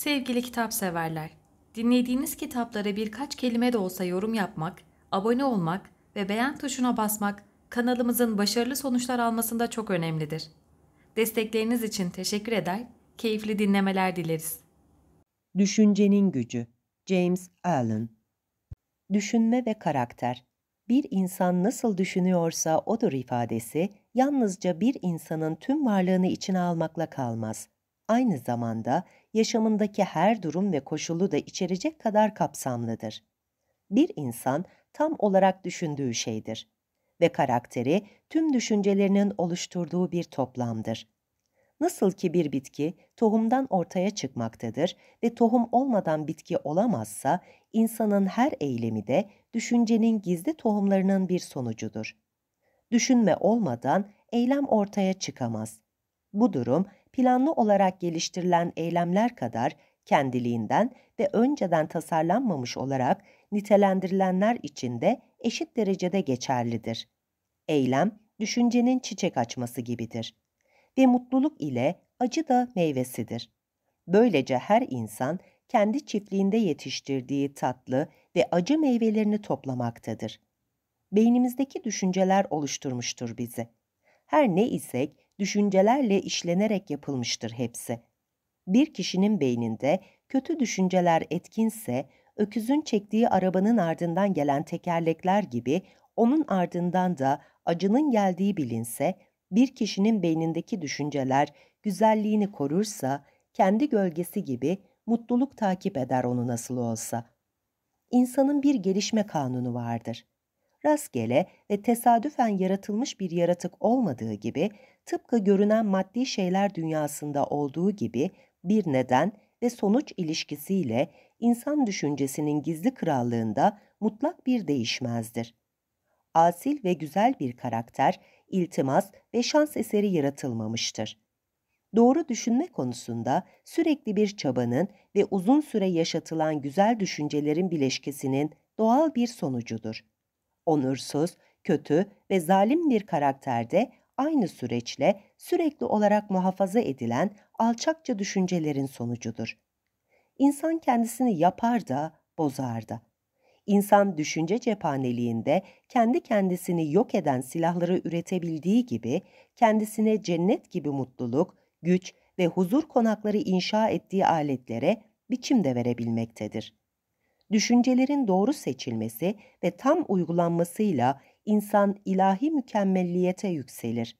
Sevgili kitap severler, dinlediğiniz kitaplara birkaç kelime de olsa yorum yapmak, abone olmak ve beğen tuşuna basmak kanalımızın başarılı sonuçlar almasında çok önemlidir. Destekleriniz için teşekkür eder, keyifli dinlemeler dileriz. Düşüncenin Gücü James Allen Düşünme ve Karakter Bir insan nasıl düşünüyorsa odur ifadesi yalnızca bir insanın tüm varlığını içine almakla kalmaz. Aynı zamanda yaşamındaki her durum ve koşulu da içerecek kadar kapsamlıdır. Bir insan tam olarak düşündüğü şeydir ve karakteri tüm düşüncelerinin oluşturduğu bir toplamdır. Nasıl ki bir bitki tohumdan ortaya çıkmaktadır ve tohum olmadan bitki olamazsa, insanın her eylemi de düşüncenin gizli tohumlarının bir sonucudur. Düşünme olmadan eylem ortaya çıkamaz. Bu durum planlı olarak geliştirilen eylemler kadar kendiliğinden ve önceden tasarlanmamış olarak nitelendirilenler için de eşit derecede geçerlidir. Eylem, düşüncenin çiçek açması gibidir. Ve mutluluk ile acı da meyvesidir. Böylece her insan kendi çiftliğinde yetiştirdiği tatlı ve acı meyvelerini toplamaktadır. Beynimizdeki düşünceler oluşturmuştur bizi. Her ne isek düşüncelerle işlenerek yapılmıştır hepsi. Bir kişinin beyninde kötü düşünceler etkinse, öküzün çektiği arabanın ardından gelen tekerlekler gibi onun ardından da acının geldiği bilinse, bir kişinin beynindeki düşünceler güzelliğini korursa, kendi gölgesi gibi mutluluk takip eder onu nasıl olsa. İnsanın bir gelişme kanunu vardır rastgele ve tesadüfen yaratılmış bir yaratık olmadığı gibi tıpkı görünen maddi şeyler dünyasında olduğu gibi bir neden ve sonuç ilişkisiyle insan düşüncesinin gizli krallığında mutlak bir değişmezdir. Asil ve güzel bir karakter, iltimas ve şans eseri yaratılmamıştır. Doğru düşünme konusunda sürekli bir çabanın ve uzun süre yaşatılan güzel düşüncelerin bileşkesinin doğal bir sonucudur. Onursuz, kötü ve zalim bir karakterde aynı süreçle sürekli olarak muhafaza edilen alçakça düşüncelerin sonucudur. İnsan kendisini yapar da, bozar da. İnsan düşünce cephaneliğinde kendi kendisini yok eden silahları üretebildiği gibi kendisine cennet gibi mutluluk, güç ve huzur konakları inşa ettiği aletlere biçim de verebilmektedir düşüncelerin doğru seçilmesi ve tam uygulanmasıyla insan ilahi mükemmelliğe yükselir.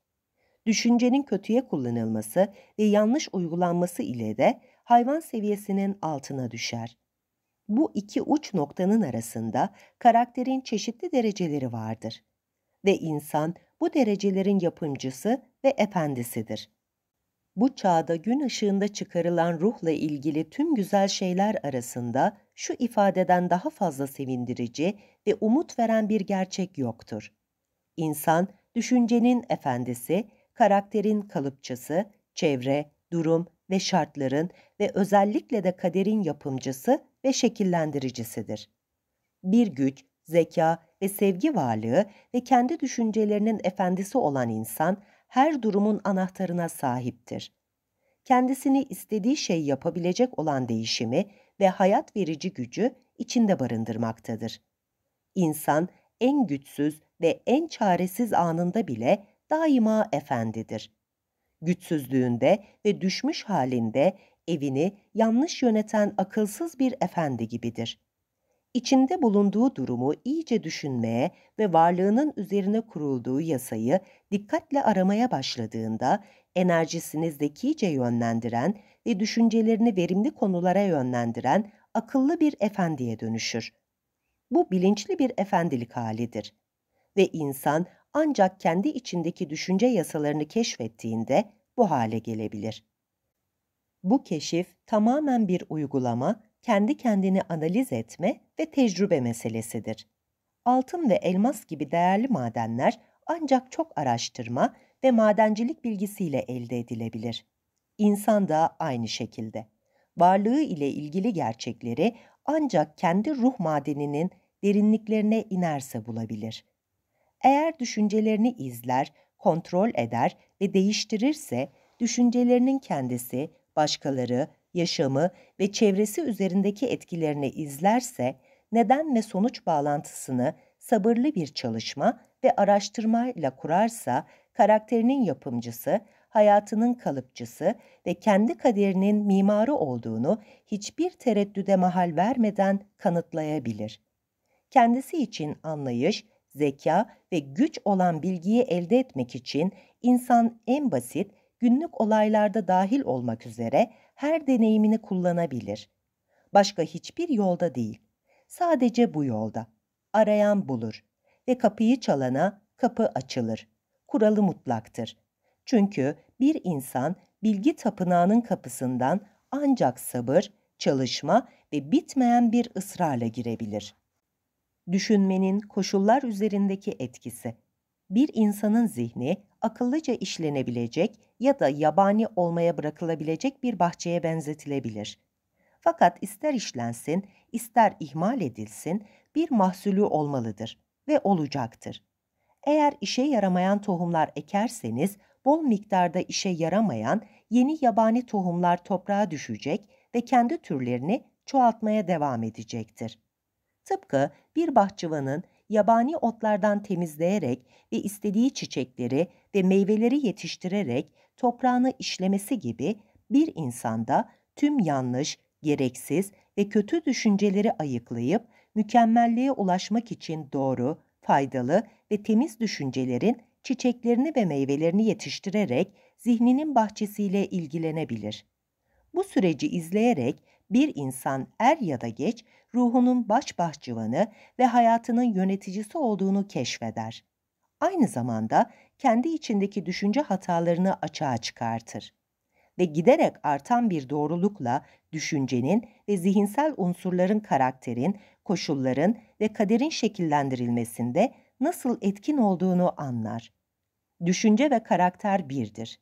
Düşüncenin kötüye kullanılması ve yanlış uygulanması ile de hayvan seviyesinin altına düşer. Bu iki uç noktanın arasında karakterin çeşitli dereceleri vardır ve insan bu derecelerin yapımcısı ve efendisidir bu çağda gün ışığında çıkarılan ruhla ilgili tüm güzel şeyler arasında şu ifadeden daha fazla sevindirici ve umut veren bir gerçek yoktur. İnsan, düşüncenin efendisi, karakterin kalıpçısı, çevre, durum ve şartların ve özellikle de kaderin yapımcısı ve şekillendiricisidir. Bir güç, zeka ve sevgi varlığı ve kendi düşüncelerinin efendisi olan insan, her durumun anahtarına sahiptir. Kendisini istediği şey yapabilecek olan değişimi ve hayat verici gücü içinde barındırmaktadır. İnsan en güçsüz ve en çaresiz anında bile daima efendidir. Güçsüzlüğünde ve düşmüş halinde evini yanlış yöneten akılsız bir efendi gibidir içinde bulunduğu durumu iyice düşünmeye ve varlığının üzerine kurulduğu yasayı dikkatle aramaya başladığında enerjisini zekice yönlendiren ve düşüncelerini verimli konulara yönlendiren akıllı bir efendiye dönüşür. Bu bilinçli bir efendilik halidir ve insan ancak kendi içindeki düşünce yasalarını keşfettiğinde bu hale gelebilir. Bu keşif tamamen bir uygulama kendi kendini analiz etme ve tecrübe meselesidir. Altın ve elmas gibi değerli madenler ancak çok araştırma ve madencilik bilgisiyle elde edilebilir. İnsan da aynı şekilde. Varlığı ile ilgili gerçekleri ancak kendi ruh madeninin derinliklerine inerse bulabilir. Eğer düşüncelerini izler, kontrol eder ve değiştirirse düşüncelerinin kendisi, başkaları yaşamı ve çevresi üzerindeki etkilerini izlerse, neden ve sonuç bağlantısını sabırlı bir çalışma ve araştırmayla kurarsa, karakterinin yapımcısı, hayatının kalıpçısı ve kendi kaderinin mimarı olduğunu hiçbir tereddüde mahal vermeden kanıtlayabilir. Kendisi için anlayış, zeka ve güç olan bilgiyi elde etmek için insan en basit, günlük olaylarda dahil olmak üzere her deneyimini kullanabilir. Başka hiçbir yolda değil. Sadece bu yolda. Arayan bulur ve kapıyı çalana kapı açılır. Kuralı mutlaktır. Çünkü bir insan bilgi tapınağının kapısından ancak sabır, çalışma ve bitmeyen bir ısrarla girebilir. Düşünmenin koşullar üzerindeki etkisi. Bir insanın zihni akıllıca işlenebilecek ya da yabani olmaya bırakılabilecek bir bahçeye benzetilebilir. Fakat ister işlensin, ister ihmal edilsin bir mahsulü olmalıdır ve olacaktır. Eğer işe yaramayan tohumlar ekerseniz bol miktarda işe yaramayan yeni yabani tohumlar toprağa düşecek ve kendi türlerini çoğaltmaya devam edecektir. Tıpkı bir bahçıvanın yabani otlardan temizleyerek ve istediği çiçekleri ve meyveleri yetiştirerek toprağını işlemesi gibi bir insanda tüm yanlış, gereksiz ve kötü düşünceleri ayıklayıp mükemmelliğe ulaşmak için doğru, faydalı ve temiz düşüncelerin çiçeklerini ve meyvelerini yetiştirerek zihninin bahçesiyle ilgilenebilir. Bu süreci izleyerek bir insan er ya da geç ruhunun baş bahçıvanı ve hayatının yöneticisi olduğunu keşfeder. Aynı zamanda kendi içindeki düşünce hatalarını açığa çıkartır ve giderek artan bir doğrulukla düşüncenin ve zihinsel unsurların karakterin, koşulların ve kaderin şekillendirilmesinde nasıl etkin olduğunu anlar. Düşünce ve karakter birdir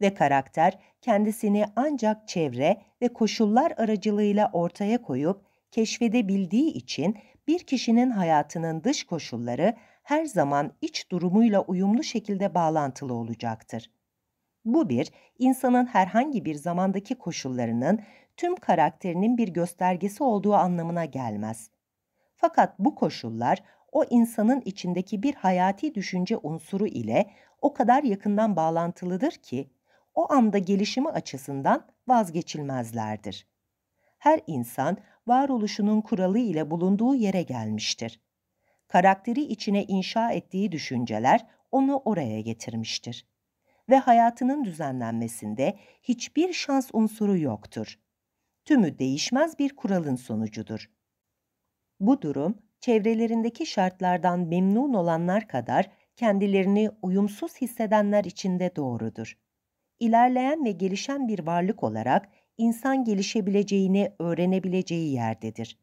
ve karakter kendisini ancak çevre ve koşullar aracılığıyla ortaya koyup keşfedebildiği için bir kişinin hayatının dış koşulları her zaman iç durumuyla uyumlu şekilde bağlantılı olacaktır. Bu bir, insanın herhangi bir zamandaki koşullarının tüm karakterinin bir göstergesi olduğu anlamına gelmez. Fakat bu koşullar o insanın içindeki bir hayati düşünce unsuru ile o kadar yakından bağlantılıdır ki o anda gelişimi açısından vazgeçilmezlerdir. Her insan varoluşunun kuralı ile bulunduğu yere gelmiştir. Karakteri içine inşa ettiği düşünceler onu oraya getirmiştir. Ve hayatının düzenlenmesinde hiçbir şans unsuru yoktur. Tümü değişmez bir kuralın sonucudur. Bu durum çevrelerindeki şartlardan memnun olanlar kadar kendilerini uyumsuz hissedenler için de doğrudur ilerleyen ve gelişen bir varlık olarak insan gelişebileceğini öğrenebileceği yerdedir.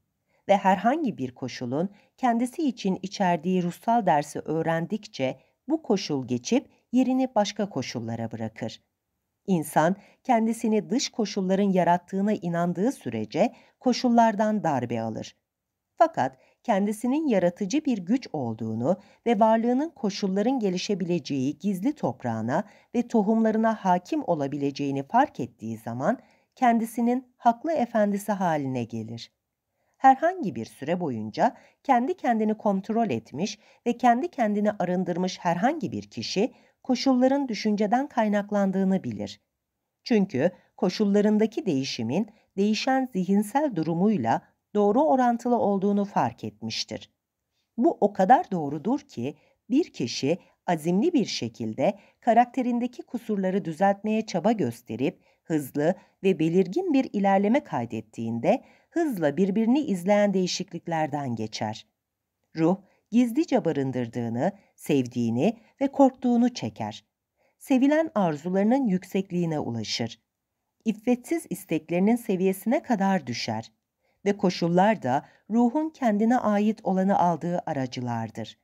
Ve herhangi bir koşulun kendisi için içerdiği ruhsal dersi öğrendikçe bu koşul geçip yerini başka koşullara bırakır. İnsan kendisini dış koşulların yarattığına inandığı sürece koşullardan darbe alır. Fakat kendisinin yaratıcı bir güç olduğunu ve varlığının koşulların gelişebileceği gizli toprağına ve tohumlarına hakim olabileceğini fark ettiği zaman kendisinin haklı efendisi haline gelir. Herhangi bir süre boyunca kendi kendini kontrol etmiş ve kendi kendini arındırmış herhangi bir kişi koşulların düşünceden kaynaklandığını bilir. Çünkü koşullarındaki değişimin değişen zihinsel durumuyla doğru orantılı olduğunu fark etmiştir. Bu o kadar doğrudur ki bir kişi azimli bir şekilde karakterindeki kusurları düzeltmeye çaba gösterip hızlı ve belirgin bir ilerleme kaydettiğinde hızla birbirini izleyen değişikliklerden geçer. Ruh gizlice barındırdığını, sevdiğini ve korktuğunu çeker. Sevilen arzularının yüksekliğine ulaşır. İffetsiz isteklerinin seviyesine kadar düşer ve koşullar da ruhun kendine ait olanı aldığı aracılardır.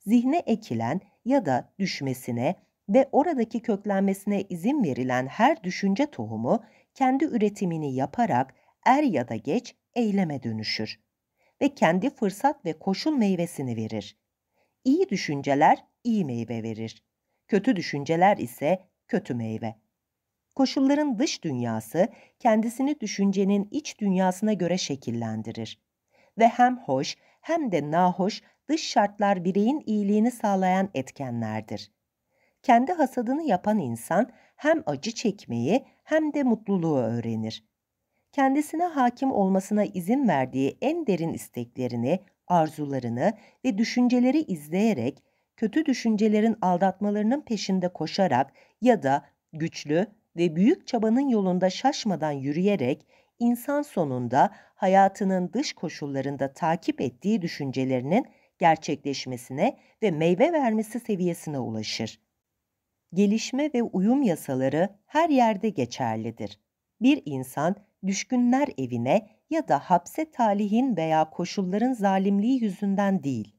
Zihne ekilen ya da düşmesine ve oradaki köklenmesine izin verilen her düşünce tohumu kendi üretimini yaparak er ya da geç eyleme dönüşür ve kendi fırsat ve koşul meyvesini verir. İyi düşünceler iyi meyve verir. Kötü düşünceler ise kötü meyve. Koşulların dış dünyası kendisini düşüncenin iç dünyasına göre şekillendirir. Ve hem hoş hem de nahoş dış şartlar bireyin iyiliğini sağlayan etkenlerdir. Kendi hasadını yapan insan hem acı çekmeyi hem de mutluluğu öğrenir. Kendisine hakim olmasına izin verdiği en derin isteklerini, arzularını ve düşünceleri izleyerek, kötü düşüncelerin aldatmalarının peşinde koşarak ya da güçlü, ve büyük çabanın yolunda şaşmadan yürüyerek insan sonunda hayatının dış koşullarında takip ettiği düşüncelerinin gerçekleşmesine ve meyve vermesi seviyesine ulaşır. Gelişme ve uyum yasaları her yerde geçerlidir. Bir insan düşkünler evine ya da hapse talihin veya koşulların zalimliği yüzünden değil,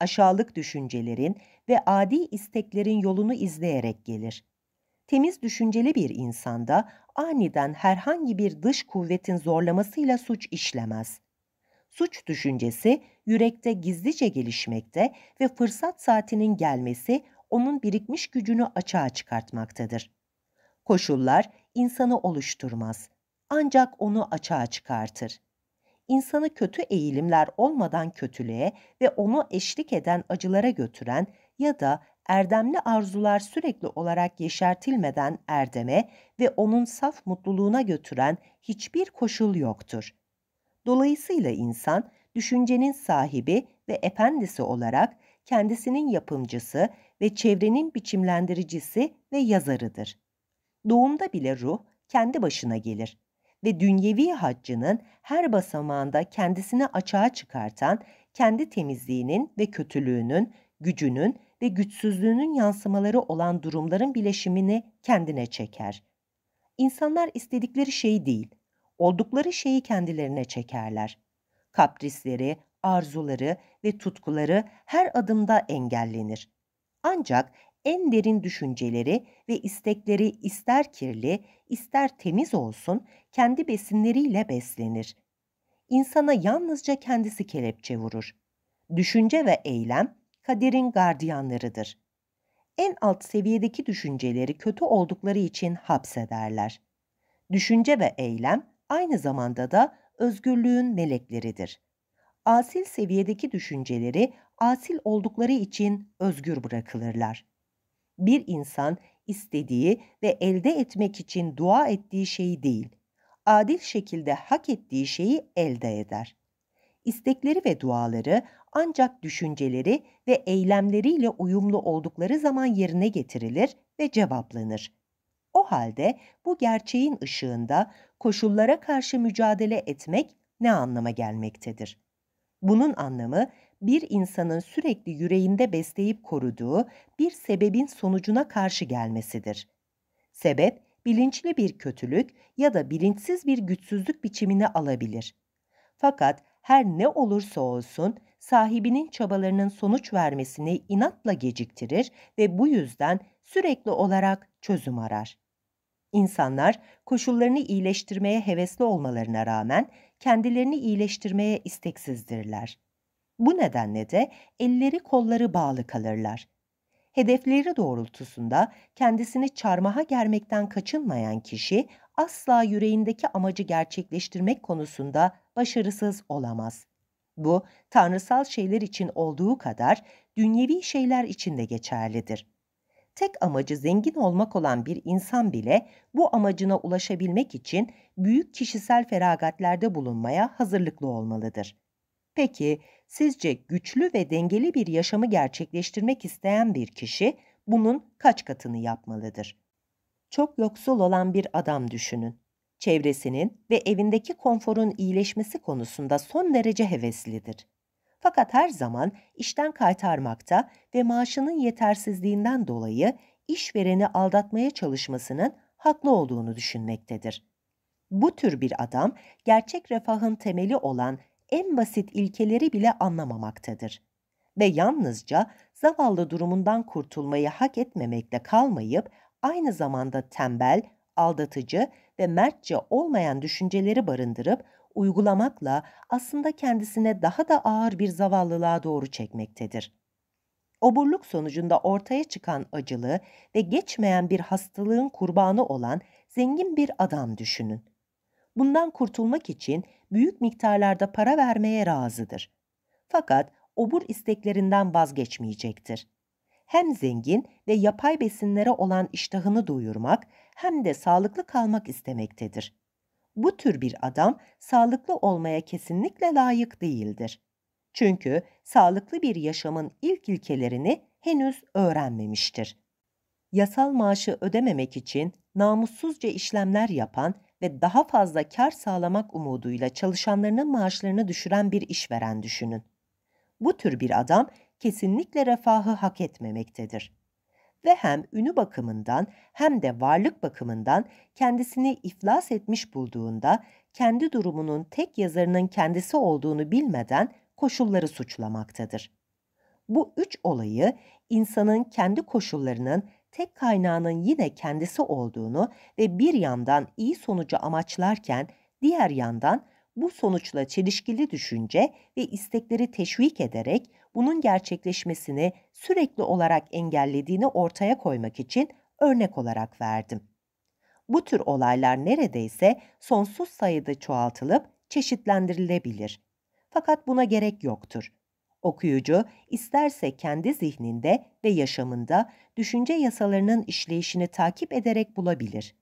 aşağılık düşüncelerin ve adi isteklerin yolunu izleyerek gelir temiz düşünceli bir insanda aniden herhangi bir dış kuvvetin zorlamasıyla suç işlemez. Suç düşüncesi yürekte gizlice gelişmekte ve fırsat saatinin gelmesi onun birikmiş gücünü açığa çıkartmaktadır. Koşullar insanı oluşturmaz ancak onu açığa çıkartır. İnsanı kötü eğilimler olmadan kötülüğe ve onu eşlik eden acılara götüren ya da erdemli arzular sürekli olarak yeşertilmeden erdeme ve onun saf mutluluğuna götüren hiçbir koşul yoktur. Dolayısıyla insan, düşüncenin sahibi ve efendisi olarak kendisinin yapımcısı ve çevrenin biçimlendiricisi ve yazarıdır. Doğumda bile ruh kendi başına gelir ve dünyevi haccının her basamağında kendisini açığa çıkartan, kendi temizliğinin ve kötülüğünün, gücünün ve güçsüzlüğünün yansımaları olan durumların bileşimini kendine çeker. İnsanlar istedikleri şeyi değil, oldukları şeyi kendilerine çekerler. Kaprisleri, arzuları ve tutkuları her adımda engellenir. Ancak en derin düşünceleri ve istekleri ister kirli, ister temiz olsun kendi besinleriyle beslenir. İnsana yalnızca kendisi kelepçe vurur. Düşünce ve eylem kaderin gardiyanlarıdır. En alt seviyedeki düşünceleri kötü oldukları için hapsederler. Düşünce ve eylem aynı zamanda da özgürlüğün melekleridir. Asil seviyedeki düşünceleri asil oldukları için özgür bırakılırlar. Bir insan istediği ve elde etmek için dua ettiği şeyi değil, adil şekilde hak ettiği şeyi elde eder. İstekleri ve duaları ancak düşünceleri ve eylemleriyle uyumlu oldukları zaman yerine getirilir ve cevaplanır. O halde bu gerçeğin ışığında koşullara karşı mücadele etmek ne anlama gelmektedir? Bunun anlamı bir insanın sürekli yüreğinde besleyip koruduğu bir sebebin sonucuna karşı gelmesidir. Sebep bilinçli bir kötülük ya da bilinçsiz bir güçsüzlük biçimini alabilir. Fakat her ne olursa olsun sahibinin çabalarının sonuç vermesini inatla geciktirir ve bu yüzden sürekli olarak çözüm arar. İnsanlar koşullarını iyileştirmeye hevesli olmalarına rağmen kendilerini iyileştirmeye isteksizdirler. Bu nedenle de elleri kolları bağlı kalırlar. Hedefleri doğrultusunda kendisini çarmıha germekten kaçınmayan kişi asla yüreğindeki amacı gerçekleştirmek konusunda başarısız olamaz. Bu tanrısal şeyler için olduğu kadar dünyevi şeyler için de geçerlidir. Tek amacı zengin olmak olan bir insan bile bu amacına ulaşabilmek için büyük kişisel feragatlerde bulunmaya hazırlıklı olmalıdır. Peki sizce güçlü ve dengeli bir yaşamı gerçekleştirmek isteyen bir kişi bunun kaç katını yapmalıdır? Çok yoksul olan bir adam düşünün çevresinin ve evindeki konforun iyileşmesi konusunda son derece heveslidir. Fakat her zaman işten kaytarmakta ve maaşının yetersizliğinden dolayı işvereni aldatmaya çalışmasının haklı olduğunu düşünmektedir. Bu tür bir adam gerçek refahın temeli olan en basit ilkeleri bile anlamamaktadır ve yalnızca zavallı durumundan kurtulmayı hak etmemekle kalmayıp aynı zamanda tembel, aldatıcı ve mertçe olmayan düşünceleri barındırıp uygulamakla aslında kendisine daha da ağır bir zavallılığa doğru çekmektedir. Oburluk sonucunda ortaya çıkan acılı ve geçmeyen bir hastalığın kurbanı olan zengin bir adam düşünün. Bundan kurtulmak için büyük miktarlarda para vermeye razıdır. Fakat obur isteklerinden vazgeçmeyecektir hem zengin ve yapay besinlere olan iştahını duyurmak, hem de sağlıklı kalmak istemektedir. Bu tür bir adam sağlıklı olmaya kesinlikle layık değildir. Çünkü sağlıklı bir yaşamın ilk ilkelerini henüz öğrenmemiştir. Yasal maaşı ödememek için namussuzca işlemler yapan ve daha fazla kar sağlamak umuduyla çalışanlarının maaşlarını düşüren bir işveren düşünün. Bu tür bir adam kesinlikle refahı hak etmemektedir. Ve hem ünü bakımından hem de varlık bakımından kendisini iflas etmiş bulduğunda kendi durumunun tek yazarının kendisi olduğunu bilmeden koşulları suçlamaktadır. Bu üç olayı insanın kendi koşullarının tek kaynağının yine kendisi olduğunu ve bir yandan iyi sonucu amaçlarken diğer yandan bu sonuçla çelişkili düşünce ve istekleri teşvik ederek bunun gerçekleşmesini sürekli olarak engellediğini ortaya koymak için örnek olarak verdim. Bu tür olaylar neredeyse sonsuz sayıda çoğaltılıp çeşitlendirilebilir. Fakat buna gerek yoktur. Okuyucu isterse kendi zihninde ve yaşamında düşünce yasalarının işleyişini takip ederek bulabilir.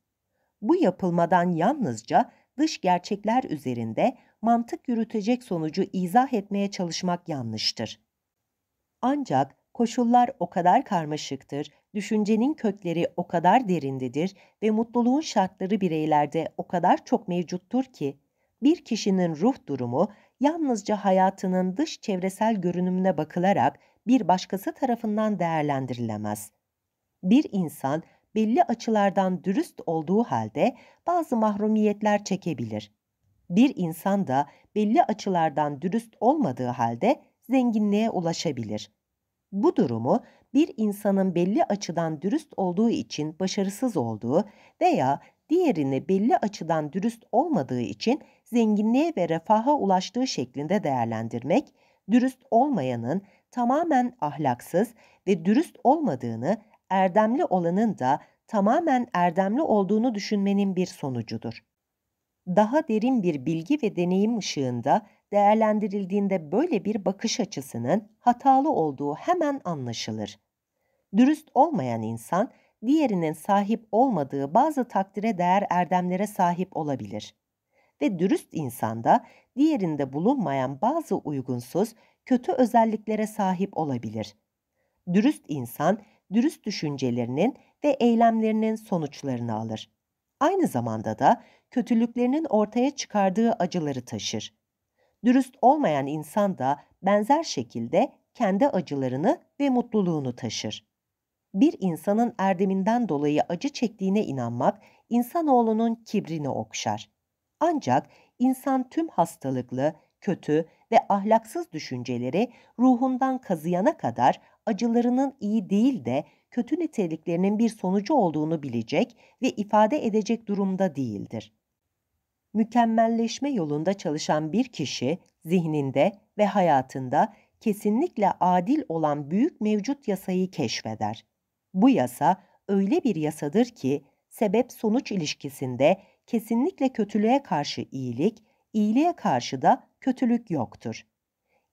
Bu yapılmadan yalnızca dış gerçekler üzerinde mantık yürütecek sonucu izah etmeye çalışmak yanlıştır. Ancak koşullar o kadar karmaşıktır, düşüncenin kökleri o kadar derindedir ve mutluluğun şartları bireylerde o kadar çok mevcuttur ki, bir kişinin ruh durumu yalnızca hayatının dış çevresel görünümüne bakılarak bir başkası tarafından değerlendirilemez. Bir insan belli açılardan dürüst olduğu halde bazı mahrumiyetler çekebilir. Bir insan da belli açılardan dürüst olmadığı halde zenginliğe ulaşabilir. Bu durumu bir insanın belli açıdan dürüst olduğu için başarısız olduğu veya diğerini belli açıdan dürüst olmadığı için zenginliğe ve refaha ulaştığı şeklinde değerlendirmek, dürüst olmayanın tamamen ahlaksız ve dürüst olmadığını erdemli olanın da tamamen erdemli olduğunu düşünmenin bir sonucudur. Daha derin bir bilgi ve deneyim ışığında değerlendirildiğinde böyle bir bakış açısının hatalı olduğu hemen anlaşılır. Dürüst olmayan insan, diğerinin sahip olmadığı bazı takdire değer erdemlere sahip olabilir. Ve dürüst insanda diğerinde bulunmayan bazı uygunsuz, kötü özelliklere sahip olabilir. Dürüst insan dürüst düşüncelerinin ve eylemlerinin sonuçlarını alır. Aynı zamanda da kötülüklerinin ortaya çıkardığı acıları taşır. Dürüst olmayan insan da benzer şekilde kendi acılarını ve mutluluğunu taşır. Bir insanın erdeminden dolayı acı çektiğine inanmak insanoğlunun kibrini okşar. Ancak insan tüm hastalıklı, kötü ve ahlaksız düşünceleri ruhundan kazıyana kadar acılarının iyi değil de kötü niteliklerinin bir sonucu olduğunu bilecek ve ifade edecek durumda değildir. Mükemmelleşme yolunda çalışan bir kişi zihninde ve hayatında kesinlikle adil olan büyük mevcut yasayı keşfeder. Bu yasa öyle bir yasadır ki sebep-sonuç ilişkisinde kesinlikle kötülüğe karşı iyilik, iyiliğe karşı da kötülük yoktur.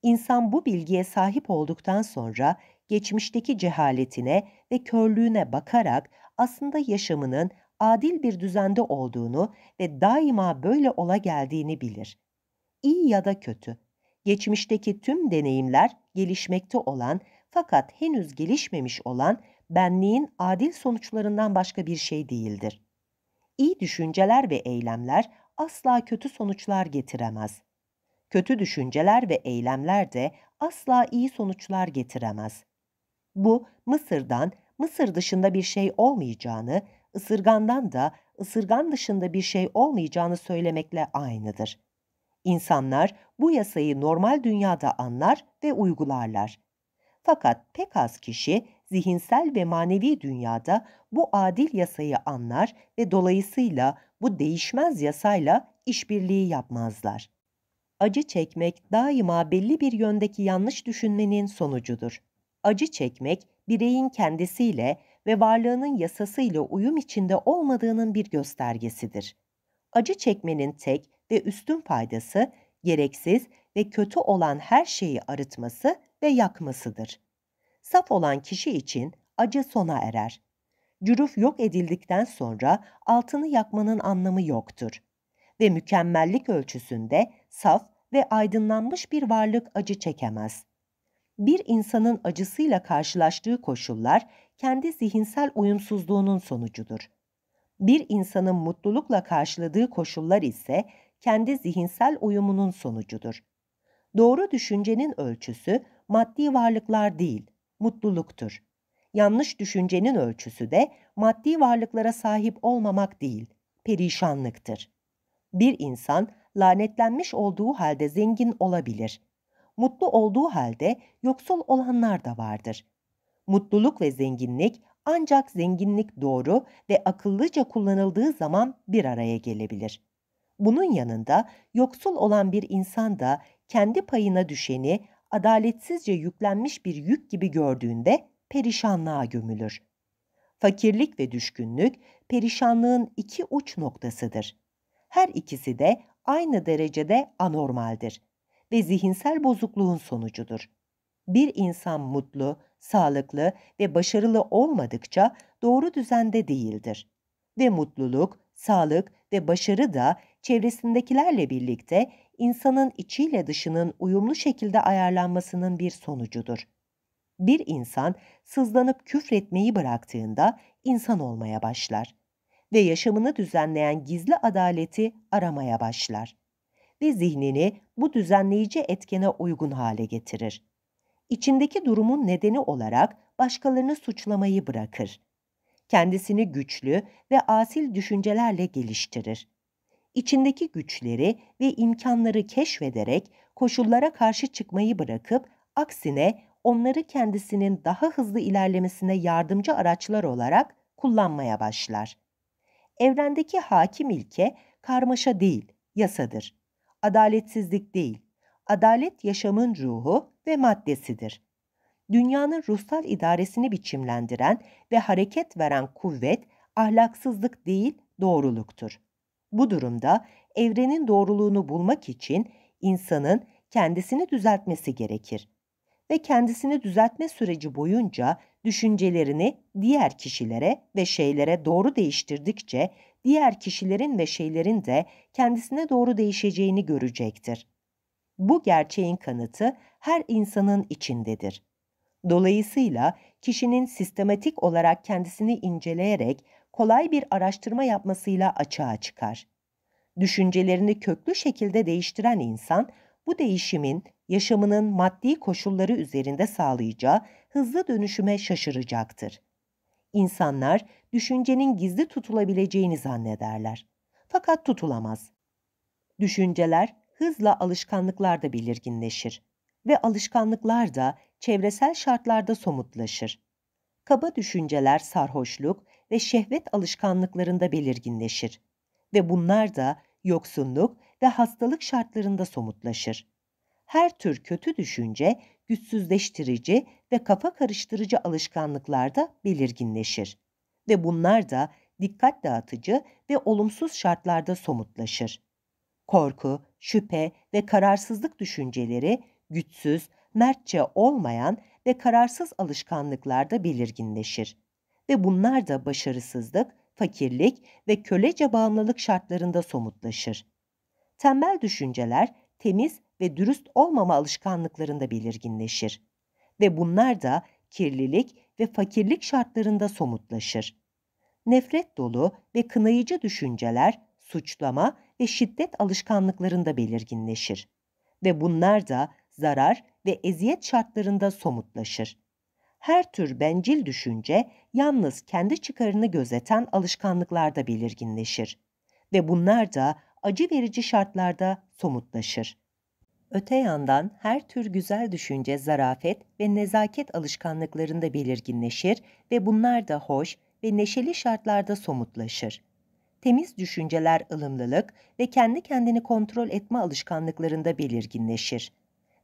İnsan bu bilgiye sahip olduktan sonra geçmişteki cehaletine ve körlüğüne bakarak aslında yaşamının adil bir düzende olduğunu ve daima böyle ola geldiğini bilir. İyi ya da kötü, geçmişteki tüm deneyimler gelişmekte olan fakat henüz gelişmemiş olan benliğin adil sonuçlarından başka bir şey değildir. İyi düşünceler ve eylemler asla kötü sonuçlar getiremez. Kötü düşünceler ve eylemler de asla iyi sonuçlar getiremez. Bu Mısır'dan Mısır dışında bir şey olmayacağını, ısırgandan da ısırgan dışında bir şey olmayacağını söylemekle aynıdır. İnsanlar bu yasayı normal dünyada anlar ve uygularlar. Fakat pek az kişi zihinsel ve manevi dünyada bu adil yasayı anlar ve dolayısıyla bu değişmez yasayla işbirliği yapmazlar. Acı çekmek daima belli bir yöndeki yanlış düşünmenin sonucudur acı çekmek bireyin kendisiyle ve varlığının yasasıyla uyum içinde olmadığının bir göstergesidir. Acı çekmenin tek ve üstün faydası gereksiz ve kötü olan her şeyi arıtması ve yakmasıdır. Saf olan kişi için acı sona erer. Cüruf yok edildikten sonra altını yakmanın anlamı yoktur. Ve mükemmellik ölçüsünde saf ve aydınlanmış bir varlık acı çekemez.'' bir insanın acısıyla karşılaştığı koşullar kendi zihinsel uyumsuzluğunun sonucudur. Bir insanın mutlulukla karşıladığı koşullar ise kendi zihinsel uyumunun sonucudur. Doğru düşüncenin ölçüsü maddi varlıklar değil, mutluluktur. Yanlış düşüncenin ölçüsü de maddi varlıklara sahip olmamak değil, perişanlıktır. Bir insan lanetlenmiş olduğu halde zengin olabilir.'' mutlu olduğu halde yoksul olanlar da vardır. Mutluluk ve zenginlik ancak zenginlik doğru ve akıllıca kullanıldığı zaman bir araya gelebilir. Bunun yanında yoksul olan bir insan da kendi payına düşeni adaletsizce yüklenmiş bir yük gibi gördüğünde perişanlığa gömülür. Fakirlik ve düşkünlük perişanlığın iki uç noktasıdır. Her ikisi de aynı derecede anormaldir ve zihinsel bozukluğun sonucudur. Bir insan mutlu, sağlıklı ve başarılı olmadıkça doğru düzende değildir. Ve mutluluk, sağlık ve başarı da çevresindekilerle birlikte insanın içiyle dışının uyumlu şekilde ayarlanmasının bir sonucudur. Bir insan sızlanıp küfretmeyi bıraktığında insan olmaya başlar ve yaşamını düzenleyen gizli adaleti aramaya başlar ve zihnini bu düzenleyici etkene uygun hale getirir. İçindeki durumun nedeni olarak başkalarını suçlamayı bırakır. Kendisini güçlü ve asil düşüncelerle geliştirir. İçindeki güçleri ve imkanları keşfederek koşullara karşı çıkmayı bırakıp aksine onları kendisinin daha hızlı ilerlemesine yardımcı araçlar olarak kullanmaya başlar. Evrendeki hakim ilke karmaşa değil, yasadır adaletsizlik değil, adalet yaşamın ruhu ve maddesidir. Dünyanın ruhsal idaresini biçimlendiren ve hareket veren kuvvet, ahlaksızlık değil, doğruluktur. Bu durumda evrenin doğruluğunu bulmak için insanın kendisini düzeltmesi gerekir ve kendisini düzeltme süreci boyunca düşüncelerini diğer kişilere ve şeylere doğru değiştirdikçe diğer kişilerin ve şeylerin de kendisine doğru değişeceğini görecektir. Bu gerçeğin kanıtı her insanın içindedir. Dolayısıyla kişinin sistematik olarak kendisini inceleyerek kolay bir araştırma yapmasıyla açığa çıkar. Düşüncelerini köklü şekilde değiştiren insan, bu değişimin yaşamının maddi koşulları üzerinde sağlayacağı hızlı dönüşüme şaşıracaktır. İnsanlar düşüncenin gizli tutulabileceğini zannederler. Fakat tutulamaz. Düşünceler hızla alışkanlıklarda belirginleşir ve alışkanlıklar da çevresel şartlarda somutlaşır. Kaba düşünceler sarhoşluk ve şehvet alışkanlıklarında belirginleşir ve bunlar da yoksunluk ve hastalık şartlarında somutlaşır. Her tür kötü düşünce güçsüzleştirici ve kafa karıştırıcı alışkanlıklarda belirginleşir ve bunlar da dikkat dağıtıcı ve olumsuz şartlarda somutlaşır. Korku, şüphe ve kararsızlık düşünceleri güçsüz, mertçe olmayan ve kararsız alışkanlıklarda belirginleşir. Ve bunlar da başarısızlık, fakirlik ve kölece bağımlılık şartlarında somutlaşır. Tembel düşünceler temiz ve dürüst olmama alışkanlıklarında belirginleşir. Ve bunlar da kirlilik ve fakirlik şartlarında somutlaşır nefret dolu ve kınayıcı düşünceler suçlama ve şiddet alışkanlıklarında belirginleşir ve bunlar da zarar ve eziyet şartlarında somutlaşır. Her tür bencil düşünce yalnız kendi çıkarını gözeten alışkanlıklarda belirginleşir ve bunlar da acı verici şartlarda somutlaşır. Öte yandan her tür güzel düşünce zarafet ve nezaket alışkanlıklarında belirginleşir ve bunlar da hoş, ve neşeli şartlarda somutlaşır. Temiz düşünceler ılımlılık ve kendi kendini kontrol etme alışkanlıklarında belirginleşir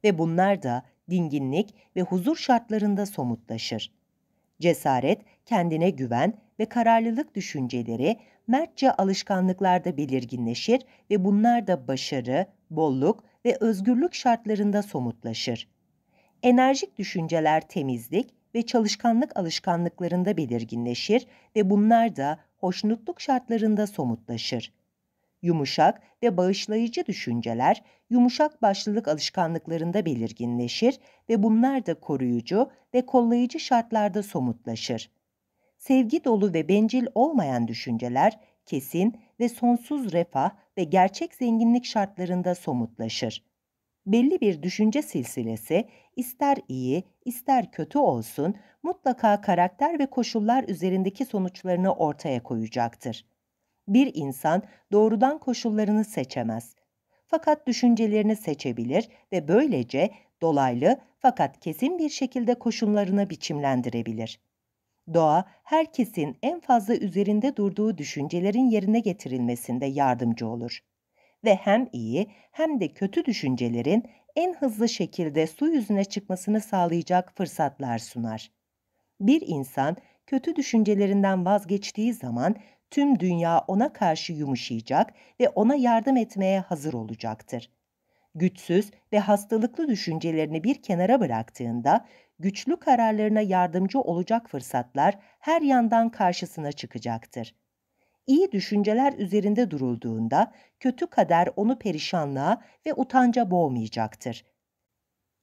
ve bunlar da dinginlik ve huzur şartlarında somutlaşır. Cesaret, kendine güven ve kararlılık düşünceleri mertçe alışkanlıklarda belirginleşir ve bunlar da başarı, bolluk ve özgürlük şartlarında somutlaşır. Enerjik düşünceler temizlik ve çalışkanlık alışkanlıklarında belirginleşir ve bunlar da hoşnutluk şartlarında somutlaşır. Yumuşak ve bağışlayıcı düşünceler yumuşak başlılık alışkanlıklarında belirginleşir ve bunlar da koruyucu ve kollayıcı şartlarda somutlaşır. Sevgi dolu ve bencil olmayan düşünceler kesin ve sonsuz refah ve gerçek zenginlik şartlarında somutlaşır belli bir düşünce silsilesi ister iyi ister kötü olsun mutlaka karakter ve koşullar üzerindeki sonuçlarını ortaya koyacaktır. Bir insan doğrudan koşullarını seçemez. Fakat düşüncelerini seçebilir ve böylece dolaylı fakat kesin bir şekilde koşullarını biçimlendirebilir. Doğa, herkesin en fazla üzerinde durduğu düşüncelerin yerine getirilmesinde yardımcı olur ve hem iyi hem de kötü düşüncelerin en hızlı şekilde su yüzüne çıkmasını sağlayacak fırsatlar sunar. Bir insan kötü düşüncelerinden vazgeçtiği zaman tüm dünya ona karşı yumuşayacak ve ona yardım etmeye hazır olacaktır. Güçsüz ve hastalıklı düşüncelerini bir kenara bıraktığında güçlü kararlarına yardımcı olacak fırsatlar her yandan karşısına çıkacaktır iyi düşünceler üzerinde durulduğunda kötü kader onu perişanlığa ve utanca boğmayacaktır.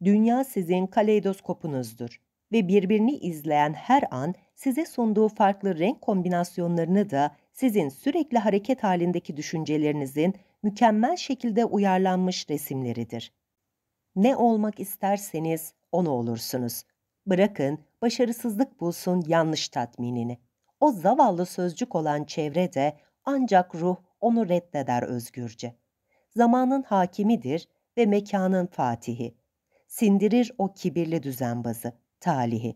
Dünya sizin kaleidoskopunuzdur ve birbirini izleyen her an size sunduğu farklı renk kombinasyonlarını da sizin sürekli hareket halindeki düşüncelerinizin mükemmel şekilde uyarlanmış resimleridir. Ne olmak isterseniz onu olursunuz. Bırakın başarısızlık bulsun yanlış tatminini. O zavallı sözcük olan çevre de ancak ruh onu reddeder özgürce. Zamanın hakimidir ve mekanın fatihi. Sindirir o kibirli düzenbazı, talihi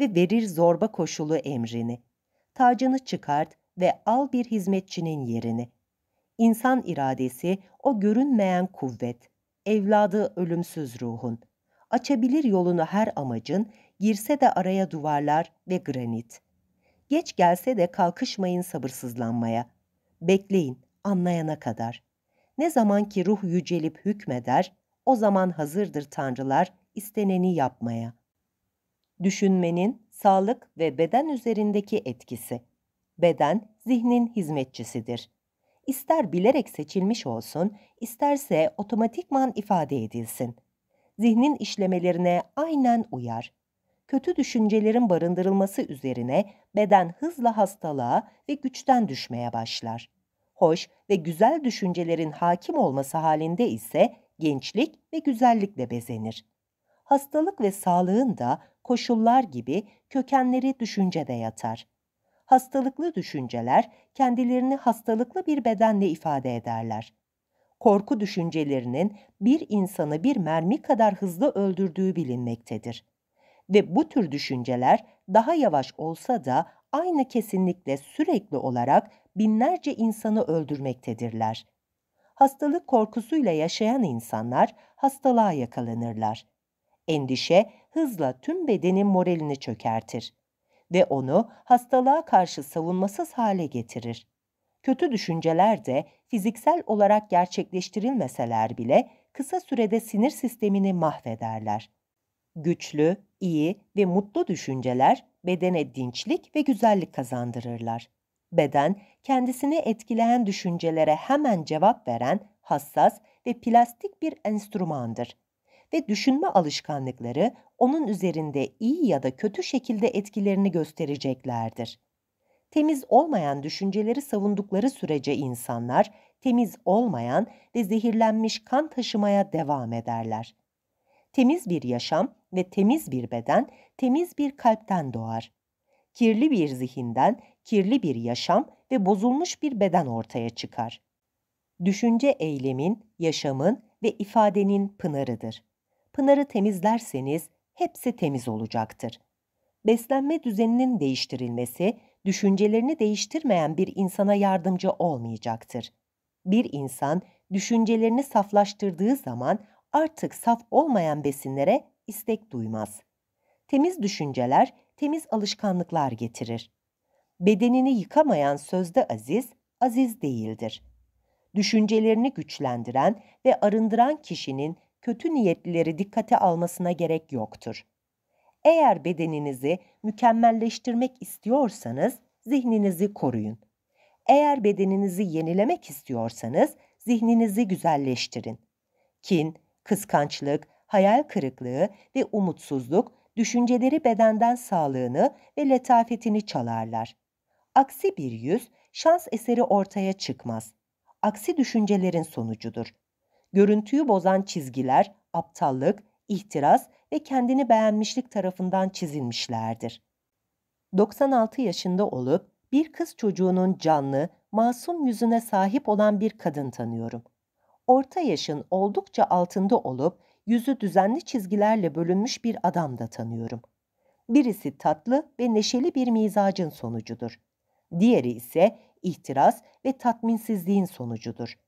ve verir zorba koşulu emrini. Tacını çıkart ve al bir hizmetçinin yerini. İnsan iradesi o görünmeyen kuvvet, evladı ölümsüz ruhun. Açabilir yolunu her amacın, girse de araya duvarlar ve granit.'' Geç gelse de kalkışmayın sabırsızlanmaya. Bekleyin, anlayana kadar. Ne zaman ki ruh yücelip hükmeder, o zaman hazırdır tanrılar isteneni yapmaya. Düşünmenin sağlık ve beden üzerindeki etkisi. Beden zihnin hizmetçisidir. İster bilerek seçilmiş olsun, isterse otomatikman ifade edilsin. Zihnin işlemelerine aynen uyar kötü düşüncelerin barındırılması üzerine beden hızla hastalığa ve güçten düşmeye başlar. Hoş ve güzel düşüncelerin hakim olması halinde ise gençlik ve güzellikle bezenir. Hastalık ve sağlığın da koşullar gibi kökenleri düşüncede yatar. Hastalıklı düşünceler kendilerini hastalıklı bir bedenle ifade ederler. Korku düşüncelerinin bir insanı bir mermi kadar hızlı öldürdüğü bilinmektedir ve bu tür düşünceler daha yavaş olsa da aynı kesinlikle sürekli olarak binlerce insanı öldürmektedirler. Hastalık korkusuyla yaşayan insanlar hastalığa yakalanırlar. Endişe hızla tüm bedenin moralini çökertir ve onu hastalığa karşı savunmasız hale getirir. Kötü düşünceler de fiziksel olarak gerçekleştirilmeseler bile kısa sürede sinir sistemini mahvederler güçlü, iyi ve mutlu düşünceler bedene dinçlik ve güzellik kazandırırlar. Beden, kendisini etkileyen düşüncelere hemen cevap veren hassas ve plastik bir enstrümandır ve düşünme alışkanlıkları onun üzerinde iyi ya da kötü şekilde etkilerini göstereceklerdir. Temiz olmayan düşünceleri savundukları sürece insanlar temiz olmayan ve zehirlenmiş kan taşımaya devam ederler. Temiz bir yaşam ve temiz bir beden, temiz bir kalpten doğar. Kirli bir zihinden, kirli bir yaşam ve bozulmuş bir beden ortaya çıkar. Düşünce eylemin, yaşamın ve ifadenin pınarıdır. Pınarı temizlerseniz hepsi temiz olacaktır. Beslenme düzeninin değiştirilmesi, düşüncelerini değiştirmeyen bir insana yardımcı olmayacaktır. Bir insan düşüncelerini saflaştırdığı zaman artık saf olmayan besinlere istek duymaz. Temiz düşünceler, temiz alışkanlıklar getirir. Bedenini yıkamayan sözde aziz, aziz değildir. Düşüncelerini güçlendiren ve arındıran kişinin kötü niyetlileri dikkate almasına gerek yoktur. Eğer bedeninizi mükemmelleştirmek istiyorsanız zihninizi koruyun. Eğer bedeninizi yenilemek istiyorsanız zihninizi güzelleştirin. Kin, Kıskançlık, hayal kırıklığı ve umutsuzluk düşünceleri bedenden sağlığını ve letafetini çalarlar. Aksi bir yüz şans eseri ortaya çıkmaz. Aksi düşüncelerin sonucudur. Görüntüyü bozan çizgiler aptallık, ihtiras ve kendini beğenmişlik tarafından çizilmişlerdir. 96 yaşında olup bir kız çocuğunun canlı, masum yüzüne sahip olan bir kadın tanıyorum orta yaşın oldukça altında olup yüzü düzenli çizgilerle bölünmüş bir adam da tanıyorum. Birisi tatlı ve neşeli bir mizacın sonucudur. Diğeri ise ihtiras ve tatminsizliğin sonucudur.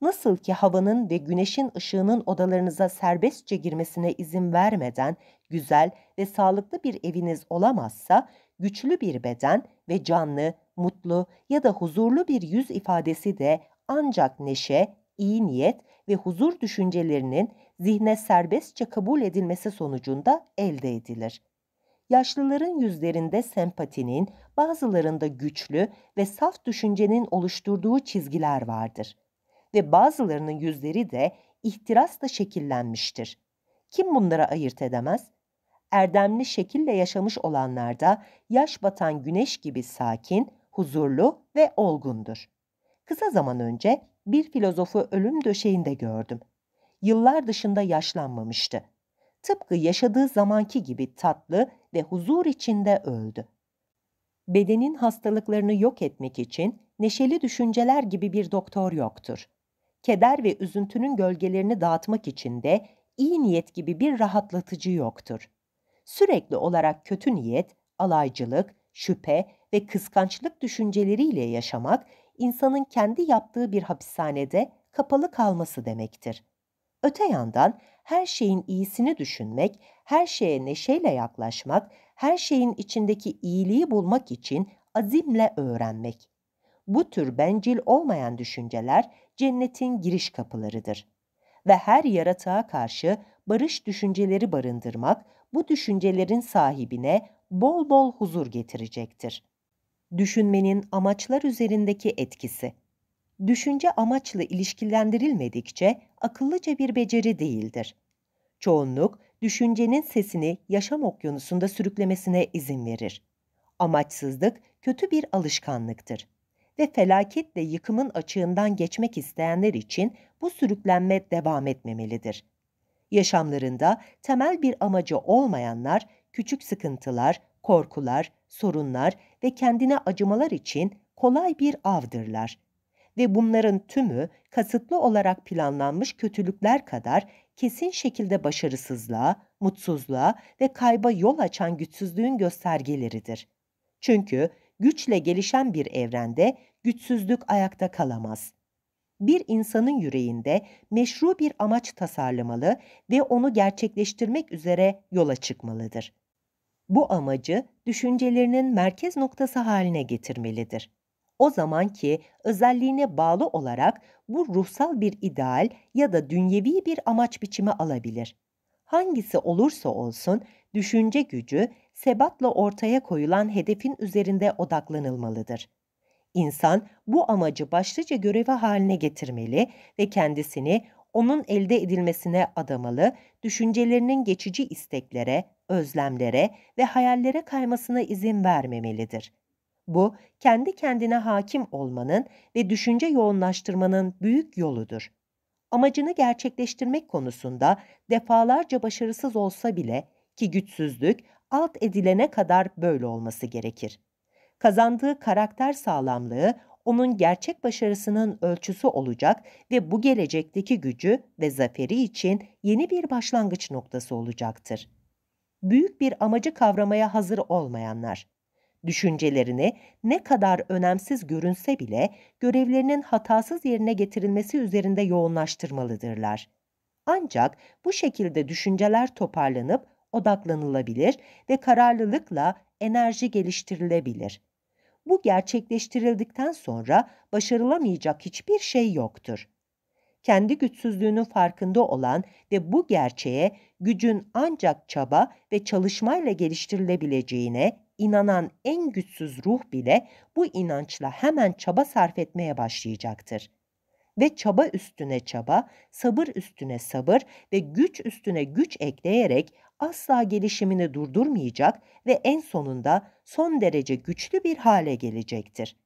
Nasıl ki havanın ve güneşin ışığının odalarınıza serbestçe girmesine izin vermeden güzel ve sağlıklı bir eviniz olamazsa, güçlü bir beden ve canlı, mutlu ya da huzurlu bir yüz ifadesi de ancak neşe, iyi niyet ve huzur düşüncelerinin zihne serbestçe kabul edilmesi sonucunda elde edilir. Yaşlıların yüzlerinde sempatinin, bazılarında güçlü ve saf düşüncenin oluşturduğu çizgiler vardır. Ve bazılarının yüzleri de ihtirasla şekillenmiştir. Kim bunlara ayırt edemez? Erdemli şekille yaşamış olanlarda yaş batan güneş gibi sakin, huzurlu ve olgundur. Kısa zaman önce bir filozofu ölüm döşeğinde gördüm. Yıllar dışında yaşlanmamıştı. Tıpkı yaşadığı zamanki gibi tatlı ve huzur içinde öldü. Bedenin hastalıklarını yok etmek için neşeli düşünceler gibi bir doktor yoktur. Keder ve üzüntünün gölgelerini dağıtmak için de iyi niyet gibi bir rahatlatıcı yoktur. Sürekli olarak kötü niyet, alaycılık, şüphe ve kıskançlık düşünceleriyle yaşamak insanın kendi yaptığı bir hapishanede kapalı kalması demektir. Öte yandan her şeyin iyisini düşünmek, her şeye neşeyle yaklaşmak, her şeyin içindeki iyiliği bulmak için azimle öğrenmek. Bu tür bencil olmayan düşünceler cennetin giriş kapılarıdır. Ve her yaratığa karşı barış düşünceleri barındırmak bu düşüncelerin sahibine bol bol huzur getirecektir. Düşünmenin amaçlar üzerindeki etkisi. Düşünce amaçla ilişkilendirilmedikçe akıllıca bir beceri değildir. Çoğunluk, düşüncenin sesini yaşam okyanusunda sürüklemesine izin verir. Amaçsızlık kötü bir alışkanlıktır ve felaketle yıkımın açığından geçmek isteyenler için bu sürüklenme devam etmemelidir. Yaşamlarında temel bir amacı olmayanlar küçük sıkıntılar, korkular, sorunlar ve kendine acımalar için kolay bir avdırlar. Ve bunların tümü kasıtlı olarak planlanmış kötülükler kadar kesin şekilde başarısızlığa, mutsuzluğa ve kayba yol açan güçsüzlüğün göstergeleridir. Çünkü güçle gelişen bir evrende güçsüzlük ayakta kalamaz. Bir insanın yüreğinde meşru bir amaç tasarlamalı ve onu gerçekleştirmek üzere yola çıkmalıdır bu amacı düşüncelerinin merkez noktası haline getirmelidir. O zaman ki özelliğine bağlı olarak bu ruhsal bir ideal ya da dünyevi bir amaç biçimi alabilir. Hangisi olursa olsun düşünce gücü sebatla ortaya koyulan hedefin üzerinde odaklanılmalıdır. İnsan bu amacı başlıca görevi haline getirmeli ve kendisini onun elde edilmesine adamalı, düşüncelerinin geçici isteklere, özlemlere ve hayallere kaymasına izin vermemelidir. Bu, kendi kendine hakim olmanın ve düşünce yoğunlaştırmanın büyük yoludur. Amacını gerçekleştirmek konusunda defalarca başarısız olsa bile ki güçsüzlük alt edilene kadar böyle olması gerekir. Kazandığı karakter sağlamlığı onun gerçek başarısının ölçüsü olacak ve bu gelecekteki gücü ve zaferi için yeni bir başlangıç noktası olacaktır. Büyük bir amacı kavramaya hazır olmayanlar, düşüncelerini ne kadar önemsiz görünse bile görevlerinin hatasız yerine getirilmesi üzerinde yoğunlaştırmalıdırlar. Ancak bu şekilde düşünceler toparlanıp odaklanılabilir ve kararlılıkla enerji geliştirilebilir.'' bu gerçekleştirildikten sonra başarılamayacak hiçbir şey yoktur. Kendi güçsüzlüğünün farkında olan ve bu gerçeğe gücün ancak çaba ve çalışmayla geliştirilebileceğine inanan en güçsüz ruh bile bu inançla hemen çaba sarf etmeye başlayacaktır ve çaba üstüne çaba, sabır üstüne sabır ve güç üstüne güç ekleyerek asla gelişimini durdurmayacak ve en sonunda son derece güçlü bir hale gelecektir.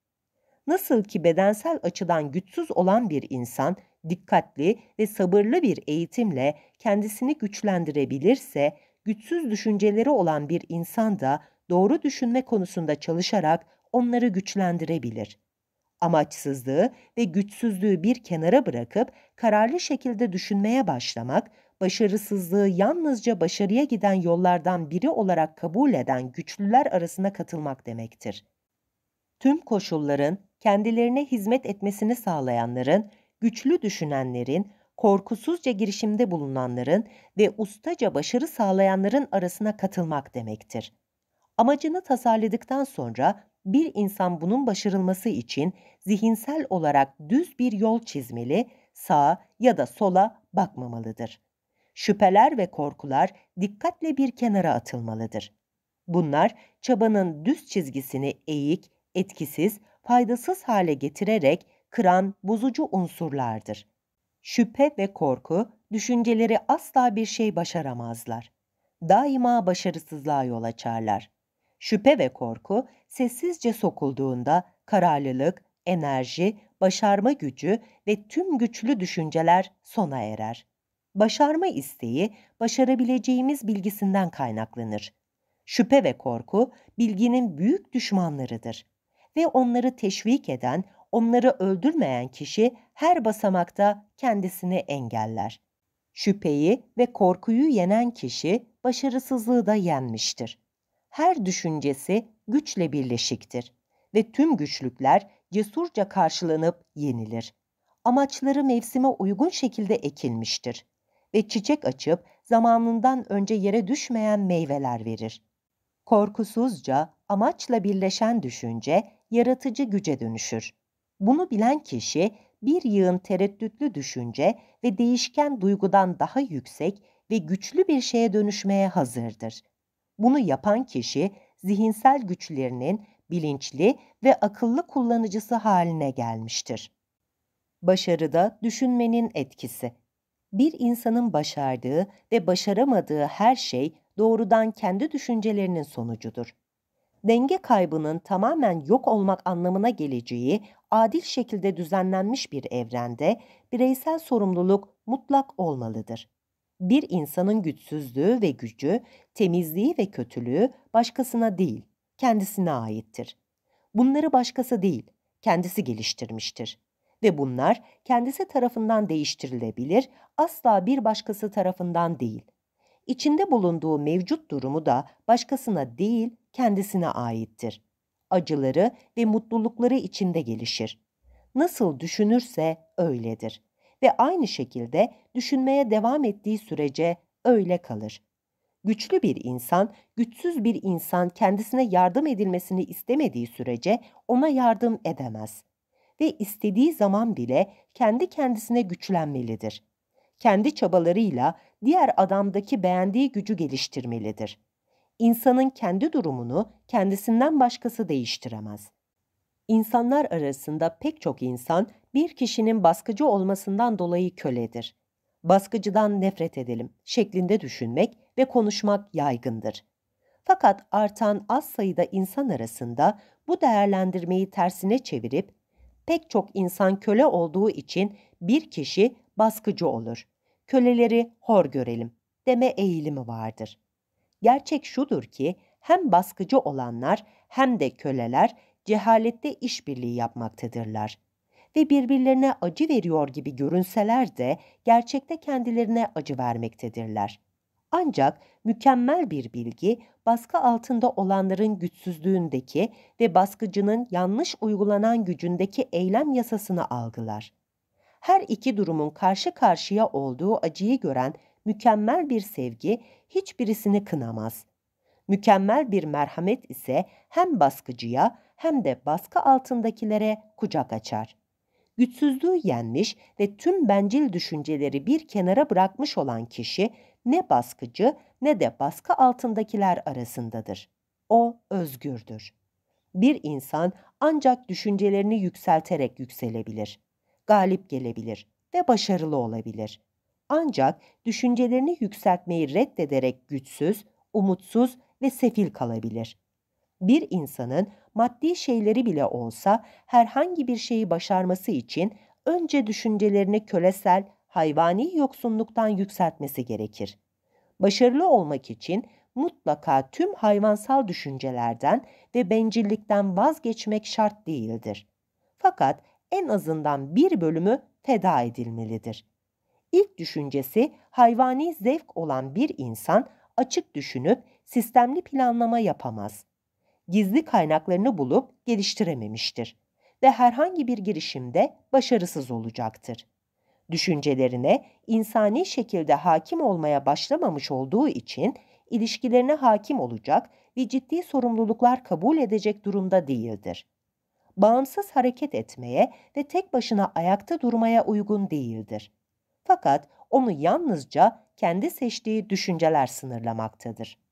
Nasıl ki bedensel açıdan güçsüz olan bir insan dikkatli ve sabırlı bir eğitimle kendisini güçlendirebilirse, güçsüz düşünceleri olan bir insan da doğru düşünme konusunda çalışarak onları güçlendirebilir.'' Amaçsızlığı ve güçsüzlüğü bir kenara bırakıp kararlı şekilde düşünmeye başlamak, başarısızlığı yalnızca başarıya giden yollardan biri olarak kabul eden güçlüler arasına katılmak demektir. Tüm koşulların kendilerine hizmet etmesini sağlayanların, güçlü düşünenlerin, korkusuzca girişimde bulunanların ve ustaca başarı sağlayanların arasına katılmak demektir. Amacını tasarladıktan sonra bir insan bunun başarılması için zihinsel olarak düz bir yol çizmeli, sağa ya da sola bakmamalıdır. Şüpheler ve korkular dikkatle bir kenara atılmalıdır. Bunlar çabanın düz çizgisini eğik, etkisiz, faydasız hale getirerek kıran bozucu unsurlardır. Şüphe ve korku düşünceleri asla bir şey başaramazlar. Daima başarısızlığa yol açarlar. Şüphe ve korku sessizce sokulduğunda kararlılık, enerji, başarma gücü ve tüm güçlü düşünceler sona erer. Başarma isteği başarabileceğimiz bilgisinden kaynaklanır. Şüphe ve korku bilginin büyük düşmanlarıdır ve onları teşvik eden, onları öldürmeyen kişi her basamakta kendisini engeller. Şüpheyi ve korkuyu yenen kişi başarısızlığı da yenmiştir her düşüncesi güçle birleşiktir ve tüm güçlükler cesurca karşılanıp yenilir. Amaçları mevsime uygun şekilde ekilmiştir ve çiçek açıp zamanından önce yere düşmeyen meyveler verir. Korkusuzca amaçla birleşen düşünce yaratıcı güce dönüşür. Bunu bilen kişi bir yığın tereddütlü düşünce ve değişken duygudan daha yüksek ve güçlü bir şeye dönüşmeye hazırdır. Bunu yapan kişi zihinsel güçlerinin bilinçli ve akıllı kullanıcısı haline gelmiştir. Başarıda düşünmenin etkisi bir insanın başardığı ve başaramadığı her şey doğrudan kendi düşüncelerinin sonucudur. Denge kaybının tamamen yok olmak anlamına geleceği adil şekilde düzenlenmiş bir evrende bireysel sorumluluk mutlak olmalıdır bir insanın güçsüzlüğü ve gücü, temizliği ve kötülüğü başkasına değil, kendisine aittir. Bunları başkası değil, kendisi geliştirmiştir. Ve bunlar kendisi tarafından değiştirilebilir, asla bir başkası tarafından değil. İçinde bulunduğu mevcut durumu da başkasına değil, kendisine aittir. Acıları ve mutlulukları içinde gelişir. Nasıl düşünürse öyledir ve aynı şekilde düşünmeye devam ettiği sürece öyle kalır. Güçlü bir insan, güçsüz bir insan kendisine yardım edilmesini istemediği sürece ona yardım edemez ve istediği zaman bile kendi kendisine güçlenmelidir. Kendi çabalarıyla diğer adamdaki beğendiği gücü geliştirmelidir. İnsanın kendi durumunu kendisinden başkası değiştiremez. İnsanlar arasında pek çok insan bir kişinin baskıcı olmasından dolayı köledir. Baskıcıdan nefret edelim şeklinde düşünmek ve konuşmak yaygındır. Fakat artan az sayıda insan arasında bu değerlendirmeyi tersine çevirip pek çok insan köle olduğu için bir kişi baskıcı olur. Köleleri hor görelim deme eğilimi vardır. Gerçek şudur ki hem baskıcı olanlar hem de köleler cehalette işbirliği yapmaktadırlar ve birbirlerine acı veriyor gibi görünseler de gerçekte kendilerine acı vermektedirler. Ancak mükemmel bir bilgi baskı altında olanların güçsüzlüğündeki ve baskıcının yanlış uygulanan gücündeki eylem yasasını algılar. Her iki durumun karşı karşıya olduğu acıyı gören mükemmel bir sevgi hiçbirisini kınamaz. Mükemmel bir merhamet ise hem baskıcıya hem de baskı altındakilere kucak açar güçsüzlüğü yenmiş ve tüm bencil düşünceleri bir kenara bırakmış olan kişi ne baskıcı ne de baskı altındakiler arasındadır. O özgürdür. Bir insan ancak düşüncelerini yükselterek yükselebilir, galip gelebilir ve başarılı olabilir. Ancak düşüncelerini yükseltmeyi reddederek güçsüz, umutsuz ve sefil kalabilir. Bir insanın maddi şeyleri bile olsa herhangi bir şeyi başarması için önce düşüncelerini kölesel, hayvani yoksunluktan yükseltmesi gerekir. Başarılı olmak için mutlaka tüm hayvansal düşüncelerden ve bencillikten vazgeçmek şart değildir. Fakat en azından bir bölümü feda edilmelidir. İlk düşüncesi hayvani zevk olan bir insan açık düşünüp sistemli planlama yapamaz gizli kaynaklarını bulup geliştirememiştir ve herhangi bir girişimde başarısız olacaktır. Düşüncelerine insani şekilde hakim olmaya başlamamış olduğu için ilişkilerine hakim olacak ve ciddi sorumluluklar kabul edecek durumda değildir. Bağımsız hareket etmeye ve tek başına ayakta durmaya uygun değildir. Fakat onu yalnızca kendi seçtiği düşünceler sınırlamaktadır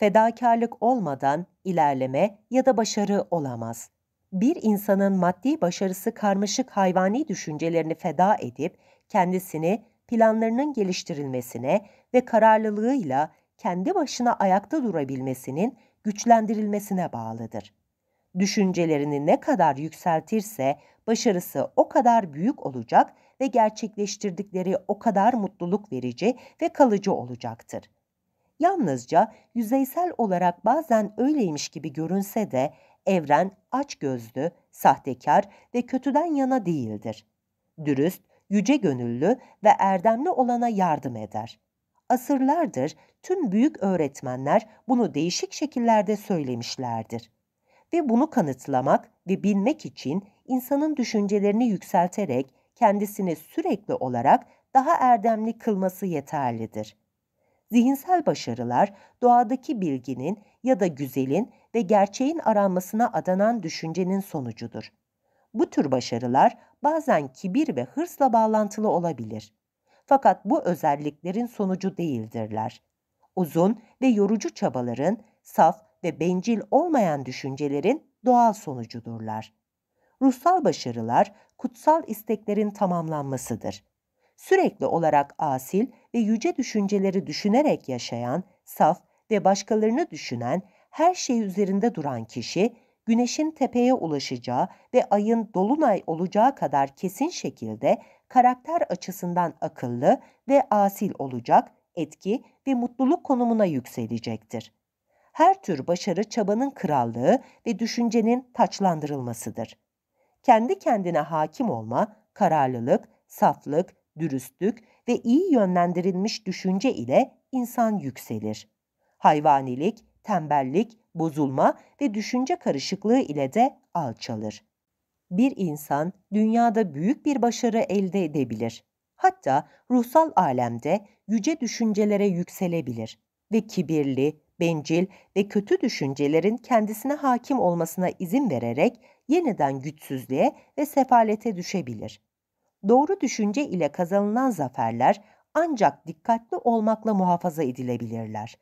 fedakarlık olmadan ilerleme ya da başarı olamaz. Bir insanın maddi başarısı karmaşık hayvani düşüncelerini feda edip kendisini planlarının geliştirilmesine ve kararlılığıyla kendi başına ayakta durabilmesinin güçlendirilmesine bağlıdır. Düşüncelerini ne kadar yükseltirse başarısı o kadar büyük olacak ve gerçekleştirdikleri o kadar mutluluk verici ve kalıcı olacaktır. Yalnızca yüzeysel olarak bazen öyleymiş gibi görünse de evren açgözlü, sahtekar ve kötüden yana değildir. Dürüst, yüce gönüllü ve erdemli olana yardım eder. Asırlardır tüm büyük öğretmenler bunu değişik şekillerde söylemişlerdir. Ve bunu kanıtlamak ve bilmek için insanın düşüncelerini yükselterek kendisini sürekli olarak daha erdemli kılması yeterlidir. Zihinsel başarılar doğadaki bilginin ya da güzelin ve gerçeğin aranmasına adanan düşüncenin sonucudur. Bu tür başarılar bazen kibir ve hırsla bağlantılı olabilir. Fakat bu özelliklerin sonucu değildirler. Uzun ve yorucu çabaların, saf ve bencil olmayan düşüncelerin doğal sonucudurlar. Ruhsal başarılar kutsal isteklerin tamamlanmasıdır. Sürekli olarak asil ve yüce düşünceleri düşünerek yaşayan, saf ve başkalarını düşünen, her şey üzerinde duran kişi, güneşin tepeye ulaşacağı ve ayın dolunay olacağı kadar kesin şekilde karakter açısından akıllı ve asil olacak, etki ve mutluluk konumuna yükselecektir. Her tür başarı çabanın krallığı ve düşüncenin taçlandırılmasıdır. Kendi kendine hakim olma, kararlılık, saflık, dürüstlük ve iyi yönlendirilmiş düşünce ile insan yükselir. Hayvanilik, tembellik, bozulma ve düşünce karışıklığı ile de alçalır. Bir insan dünyada büyük bir başarı elde edebilir. Hatta ruhsal alemde yüce düşüncelere yükselebilir ve kibirli, bencil ve kötü düşüncelerin kendisine hakim olmasına izin vererek yeniden güçsüzlüğe ve sefalete düşebilir doğru düşünce ile kazanılan zaferler ancak dikkatli olmakla muhafaza edilebilirler.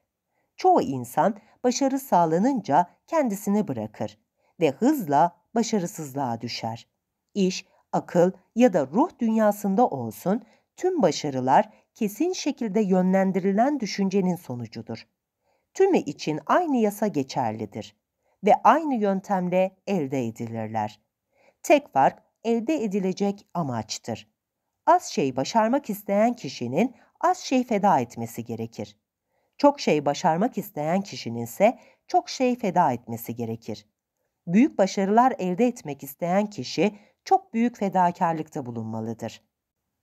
Çoğu insan başarı sağlanınca kendisini bırakır ve hızla başarısızlığa düşer. İş, akıl ya da ruh dünyasında olsun tüm başarılar kesin şekilde yönlendirilen düşüncenin sonucudur. Tümü için aynı yasa geçerlidir ve aynı yöntemle elde edilirler. Tek fark elde edilecek amaçtır. Az şey başarmak isteyen kişinin az şey feda etmesi gerekir. Çok şey başarmak isteyen kişinin ise çok şey feda etmesi gerekir. Büyük başarılar elde etmek isteyen kişi çok büyük fedakarlıkta bulunmalıdır.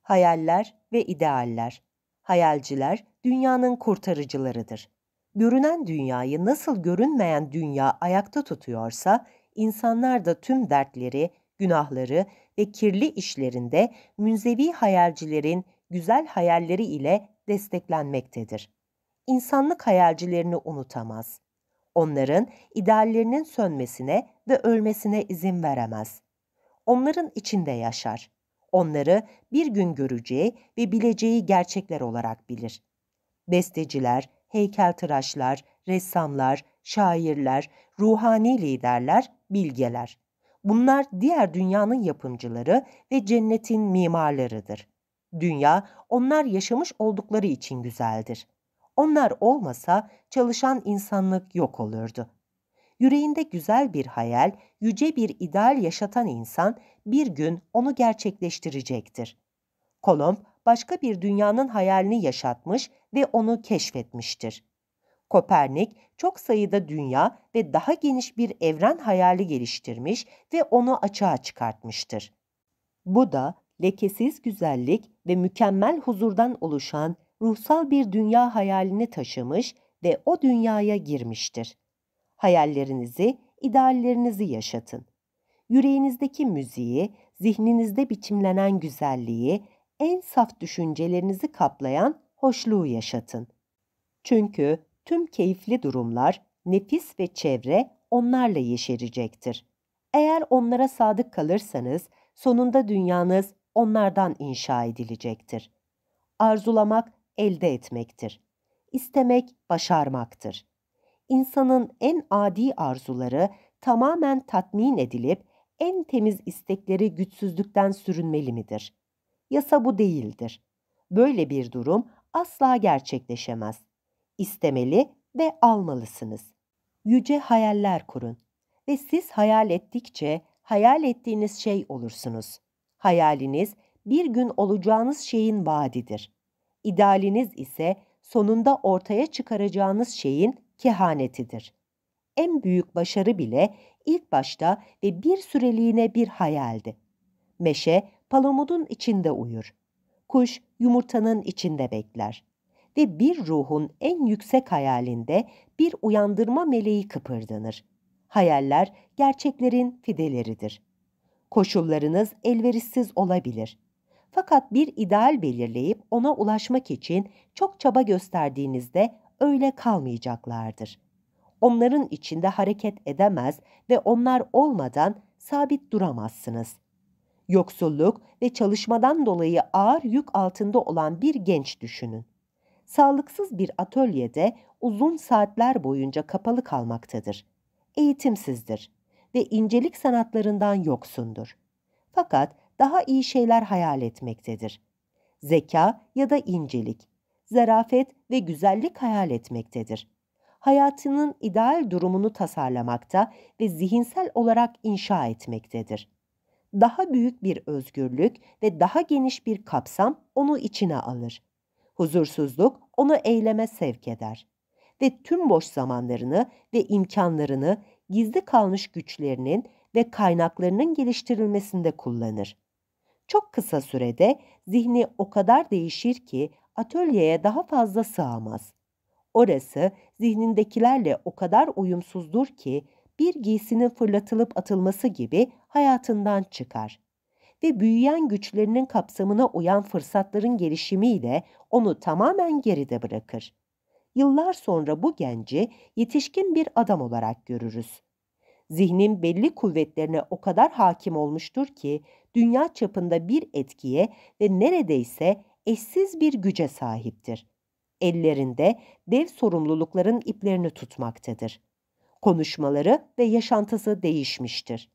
Hayaller ve idealler. Hayalciler dünyanın kurtarıcılarıdır. Görünen dünyayı nasıl görünmeyen dünya ayakta tutuyorsa, insanlar da tüm dertleri, günahları ve kirli işlerinde münzevi hayalcilerin güzel hayalleri ile desteklenmektedir. İnsanlık hayalcilerini unutamaz. Onların ideallerinin sönmesine ve ölmesine izin veremez. Onların içinde yaşar. Onları bir gün göreceği ve bileceği gerçekler olarak bilir. Besteciler, heykeltıraşlar, ressamlar, şairler, ruhani liderler, bilgeler. Bunlar diğer dünyanın yapımcıları ve cennetin mimarlarıdır. Dünya onlar yaşamış oldukları için güzeldir. Onlar olmasa çalışan insanlık yok olurdu. Yüreğinde güzel bir hayal, yüce bir ideal yaşatan insan bir gün onu gerçekleştirecektir. Kolomb başka bir dünyanın hayalini yaşatmış ve onu keşfetmiştir. Kopernik çok sayıda dünya ve daha geniş bir evren hayali geliştirmiş ve onu açığa çıkartmıştır. Bu da lekesiz güzellik ve mükemmel huzurdan oluşan ruhsal bir dünya hayalini taşımış ve o dünyaya girmiştir. Hayallerinizi, ideallerinizi yaşatın. Yüreğinizdeki müziği, zihninizde biçimlenen güzelliği, en saf düşüncelerinizi kaplayan hoşluğu yaşatın. Çünkü tüm keyifli durumlar, nefis ve çevre onlarla yeşerecektir. Eğer onlara sadık kalırsanız sonunda dünyanız onlardan inşa edilecektir. Arzulamak elde etmektir. İstemek başarmaktır. İnsanın en adi arzuları tamamen tatmin edilip en temiz istekleri güçsüzlükten sürünmeli midir? Yasa bu değildir. Böyle bir durum asla gerçekleşemez istemeli ve almalısınız. Yüce hayaller kurun ve siz hayal ettikçe hayal ettiğiniz şey olursunuz. Hayaliniz bir gün olacağınız şeyin vaadidir. İdealiniz ise sonunda ortaya çıkaracağınız şeyin kehanetidir. En büyük başarı bile ilk başta ve bir süreliğine bir hayaldi. Meşe palamudun içinde uyur. Kuş yumurtanın içinde bekler ve bir ruhun en yüksek hayalinde bir uyandırma meleği kıpırdanır. Hayaller gerçeklerin fideleridir. Koşullarınız elverişsiz olabilir. Fakat bir ideal belirleyip ona ulaşmak için çok çaba gösterdiğinizde öyle kalmayacaklardır. Onların içinde hareket edemez ve onlar olmadan sabit duramazsınız. Yoksulluk ve çalışmadan dolayı ağır yük altında olan bir genç düşünün sağlıksız bir atölyede uzun saatler boyunca kapalı kalmaktadır. Eğitimsizdir ve incelik sanatlarından yoksundur. Fakat daha iyi şeyler hayal etmektedir. Zeka ya da incelik, zarafet ve güzellik hayal etmektedir. Hayatının ideal durumunu tasarlamakta ve zihinsel olarak inşa etmektedir. Daha büyük bir özgürlük ve daha geniş bir kapsam onu içine alır. Huzursuzluk onu eyleme sevk eder ve tüm boş zamanlarını ve imkanlarını gizli kalmış güçlerinin ve kaynaklarının geliştirilmesinde kullanır. Çok kısa sürede zihni o kadar değişir ki atölyeye daha fazla sığamaz. Orası zihnindekilerle o kadar uyumsuzdur ki bir giysinin fırlatılıp atılması gibi hayatından çıkar ve büyüyen güçlerinin kapsamına uyan fırsatların gelişimiyle onu tamamen geride bırakır. Yıllar sonra bu genci yetişkin bir adam olarak görürüz. Zihnin belli kuvvetlerine o kadar hakim olmuştur ki dünya çapında bir etkiye ve neredeyse eşsiz bir güce sahiptir. Ellerinde dev sorumlulukların iplerini tutmaktadır. Konuşmaları ve yaşantısı değişmiştir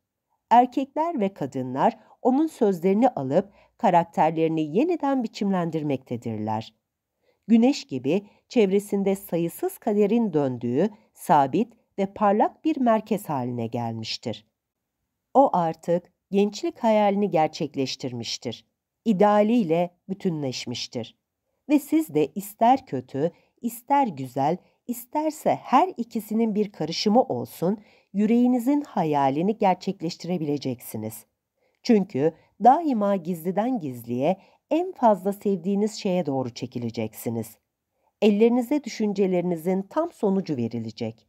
erkekler ve kadınlar onun sözlerini alıp karakterlerini yeniden biçimlendirmektedirler. Güneş gibi çevresinde sayısız kaderin döndüğü sabit ve parlak bir merkez haline gelmiştir. O artık gençlik hayalini gerçekleştirmiştir. İdealiyle bütünleşmiştir. Ve siz de ister kötü, ister güzel isterse her ikisinin bir karışımı olsun, yüreğinizin hayalini gerçekleştirebileceksiniz. Çünkü daima gizliden gizliye en fazla sevdiğiniz şeye doğru çekileceksiniz. Ellerinize düşüncelerinizin tam sonucu verilecek.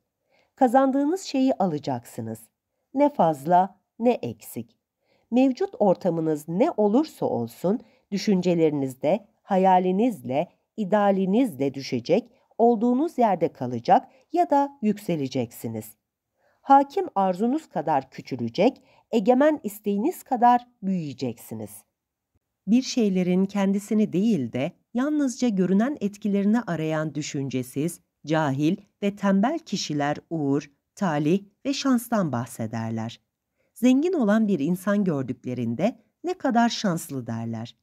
Kazandığınız şeyi alacaksınız. Ne fazla ne eksik. Mevcut ortamınız ne olursa olsun düşüncelerinizde hayalinizle, idealinizle düşecek olduğunuz yerde kalacak ya da yükseleceksiniz. Hakim arzunuz kadar küçülecek, egemen isteğiniz kadar büyüyeceksiniz. Bir şeylerin kendisini değil de yalnızca görünen etkilerini arayan düşüncesiz, cahil ve tembel kişiler uğur, talih ve şanstan bahsederler. Zengin olan bir insan gördüklerinde ne kadar şanslı derler.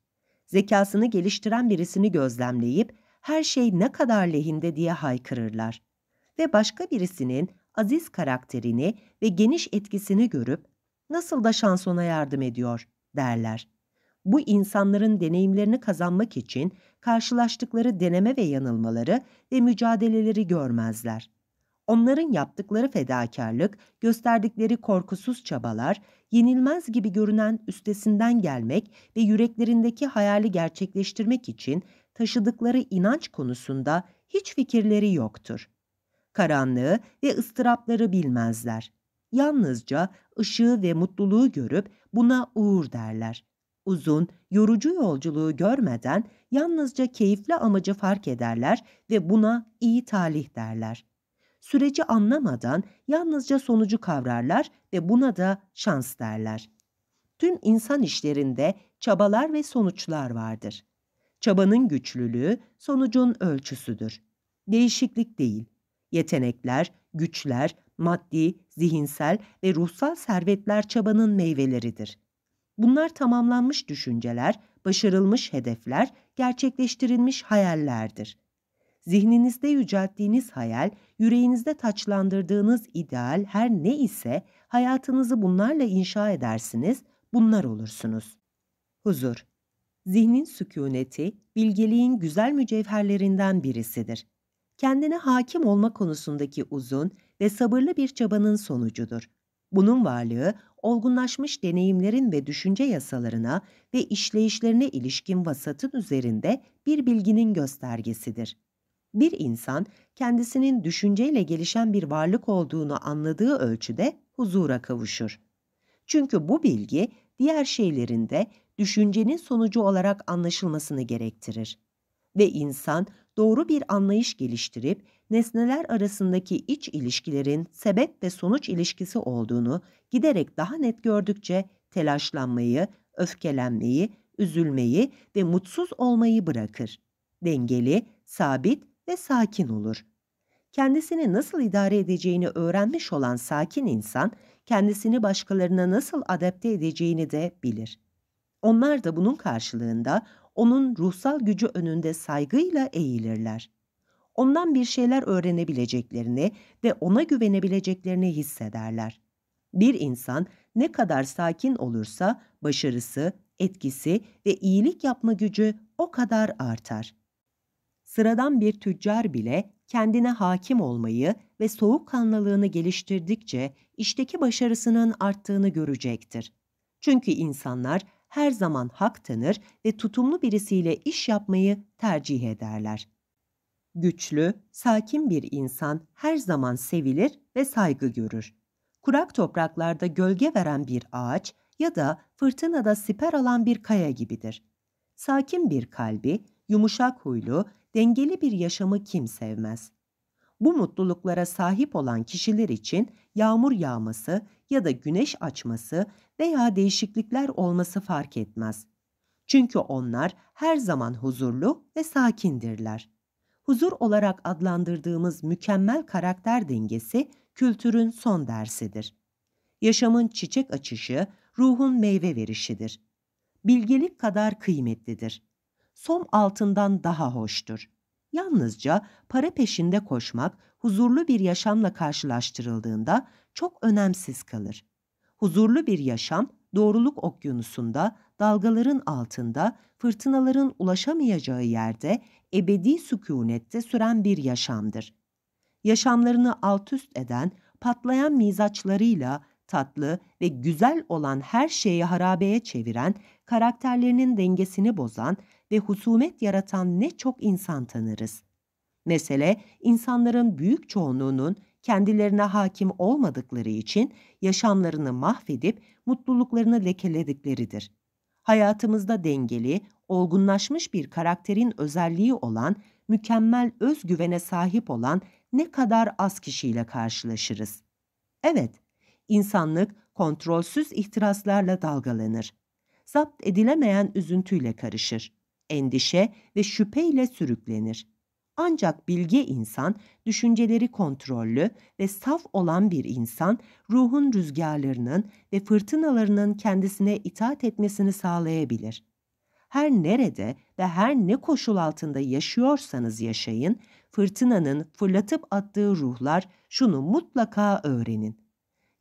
Zekasını geliştiren birisini gözlemleyip her şey ne kadar lehinde diye haykırırlar ve başka birisinin aziz karakterini ve geniş etkisini görüp nasıl da şansona yardım ediyor derler. Bu insanların deneyimlerini kazanmak için karşılaştıkları deneme ve yanılmaları ve mücadeleleri görmezler. Onların yaptıkları fedakarlık, gösterdikleri korkusuz çabalar, yenilmez gibi görünen üstesinden gelmek ve yüreklerindeki hayali gerçekleştirmek için taşıdıkları inanç konusunda hiç fikirleri yoktur. Karanlığı ve ıstırapları bilmezler. Yalnızca ışığı ve mutluluğu görüp buna uğur derler. Uzun, yorucu yolculuğu görmeden yalnızca keyifli amacı fark ederler ve buna iyi talih derler. Süreci anlamadan yalnızca sonucu kavrarlar ve buna da şans derler.'' tüm insan işlerinde çabalar ve sonuçlar vardır. Çabanın güçlülüğü sonucun ölçüsüdür. Değişiklik değil. Yetenekler, güçler, maddi, zihinsel ve ruhsal servetler çabanın meyveleridir. Bunlar tamamlanmış düşünceler, başarılmış hedefler, gerçekleştirilmiş hayallerdir. Zihninizde yücelttiğiniz hayal, yüreğinizde taçlandırdığınız ideal her ne ise hayatınızı bunlarla inşa edersiniz, bunlar olursunuz. Huzur zihnin sükuneti, bilgeliğin güzel mücevherlerinden birisidir. Kendine hakim olma konusundaki uzun ve sabırlı bir çabanın sonucudur. Bunun varlığı, olgunlaşmış deneyimlerin ve düşünce yasalarına ve işleyişlerine ilişkin vasatın üzerinde bir bilginin göstergesidir. Bir insan, kendisinin düşünceyle gelişen bir varlık olduğunu anladığı ölçüde huzura kavuşur. Çünkü bu bilgi, diğer şeylerinde, düşüncenin sonucu olarak anlaşılmasını gerektirir. Ve insan doğru bir anlayış geliştirip nesneler arasındaki iç ilişkilerin sebep ve sonuç ilişkisi olduğunu giderek daha net gördükçe telaşlanmayı, öfkelenmeyi, üzülmeyi ve mutsuz olmayı bırakır. Dengeli, sabit ve sakin olur. Kendisini nasıl idare edeceğini öğrenmiş olan sakin insan, kendisini başkalarına nasıl adapte edeceğini de bilir. Onlar da bunun karşılığında onun ruhsal gücü önünde saygıyla eğilirler. Ondan bir şeyler öğrenebileceklerini ve ona güvenebileceklerini hissederler. Bir insan ne kadar sakin olursa başarısı, etkisi ve iyilik yapma gücü o kadar artar. Sıradan bir tüccar bile kendine hakim olmayı ve soğukkanlılığını geliştirdikçe işteki başarısının arttığını görecektir. Çünkü insanlar her zaman hak tanır ve tutumlu birisiyle iş yapmayı tercih ederler. Güçlü, sakin bir insan her zaman sevilir ve saygı görür. Kurak topraklarda gölge veren bir ağaç ya da fırtınada siper alan bir kaya gibidir. Sakin bir kalbi, yumuşak huylu, dengeli bir yaşamı kim sevmez? Bu mutluluklara sahip olan kişiler için yağmur yağması ya da güneş açması veya değişiklikler olması fark etmez. Çünkü onlar her zaman huzurlu ve sakindirler. Huzur olarak adlandırdığımız mükemmel karakter dengesi kültürün son dersidir. Yaşamın çiçek açışı, ruhun meyve verişidir. Bilgelik kadar kıymetlidir. Som altından daha hoştur.'' Yalnızca para peşinde koşmak huzurlu bir yaşamla karşılaştırıldığında çok önemsiz kalır. Huzurlu bir yaşam doğruluk okyanusunda, dalgaların altında, fırtınaların ulaşamayacağı yerde, ebedi sükunette süren bir yaşamdır. Yaşamlarını alt üst eden, patlayan mizaçlarıyla tatlı ve güzel olan her şeyi harabeye çeviren, karakterlerinin dengesini bozan ve husumet yaratan ne çok insan tanırız. Mesele insanların büyük çoğunluğunun kendilerine hakim olmadıkları için yaşamlarını mahvedip mutluluklarını lekeledikleridir. Hayatımızda dengeli, olgunlaşmış bir karakterin özelliği olan, mükemmel özgüvene sahip olan ne kadar az kişiyle karşılaşırız. Evet, insanlık kontrolsüz ihtiraslarla dalgalanır. Zapt edilemeyen üzüntüyle karışır endişe ve şüpheyle sürüklenir. Ancak bilge insan, düşünceleri kontrollü ve saf olan bir insan, ruhun rüzgarlarının ve fırtınalarının kendisine itaat etmesini sağlayabilir. Her nerede ve her ne koşul altında yaşıyorsanız yaşayın, fırtınanın fırlatıp attığı ruhlar şunu mutlaka öğrenin.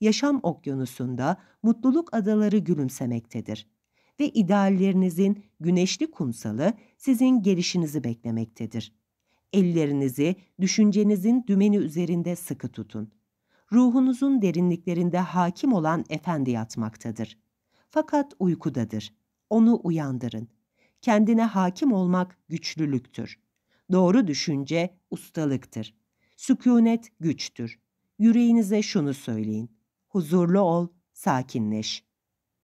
Yaşam okyanusunda mutluluk adaları gülümsemektedir.'' ve ideallerinizin güneşli kumsalı sizin gelişinizi beklemektedir. Ellerinizi düşüncenizin dümeni üzerinde sıkı tutun. Ruhunuzun derinliklerinde hakim olan efendi yatmaktadır. Fakat uykudadır. Onu uyandırın. Kendine hakim olmak güçlülüktür. Doğru düşünce ustalıktır. Sükunet güçtür. Yüreğinize şunu söyleyin. Huzurlu ol, sakinleş.''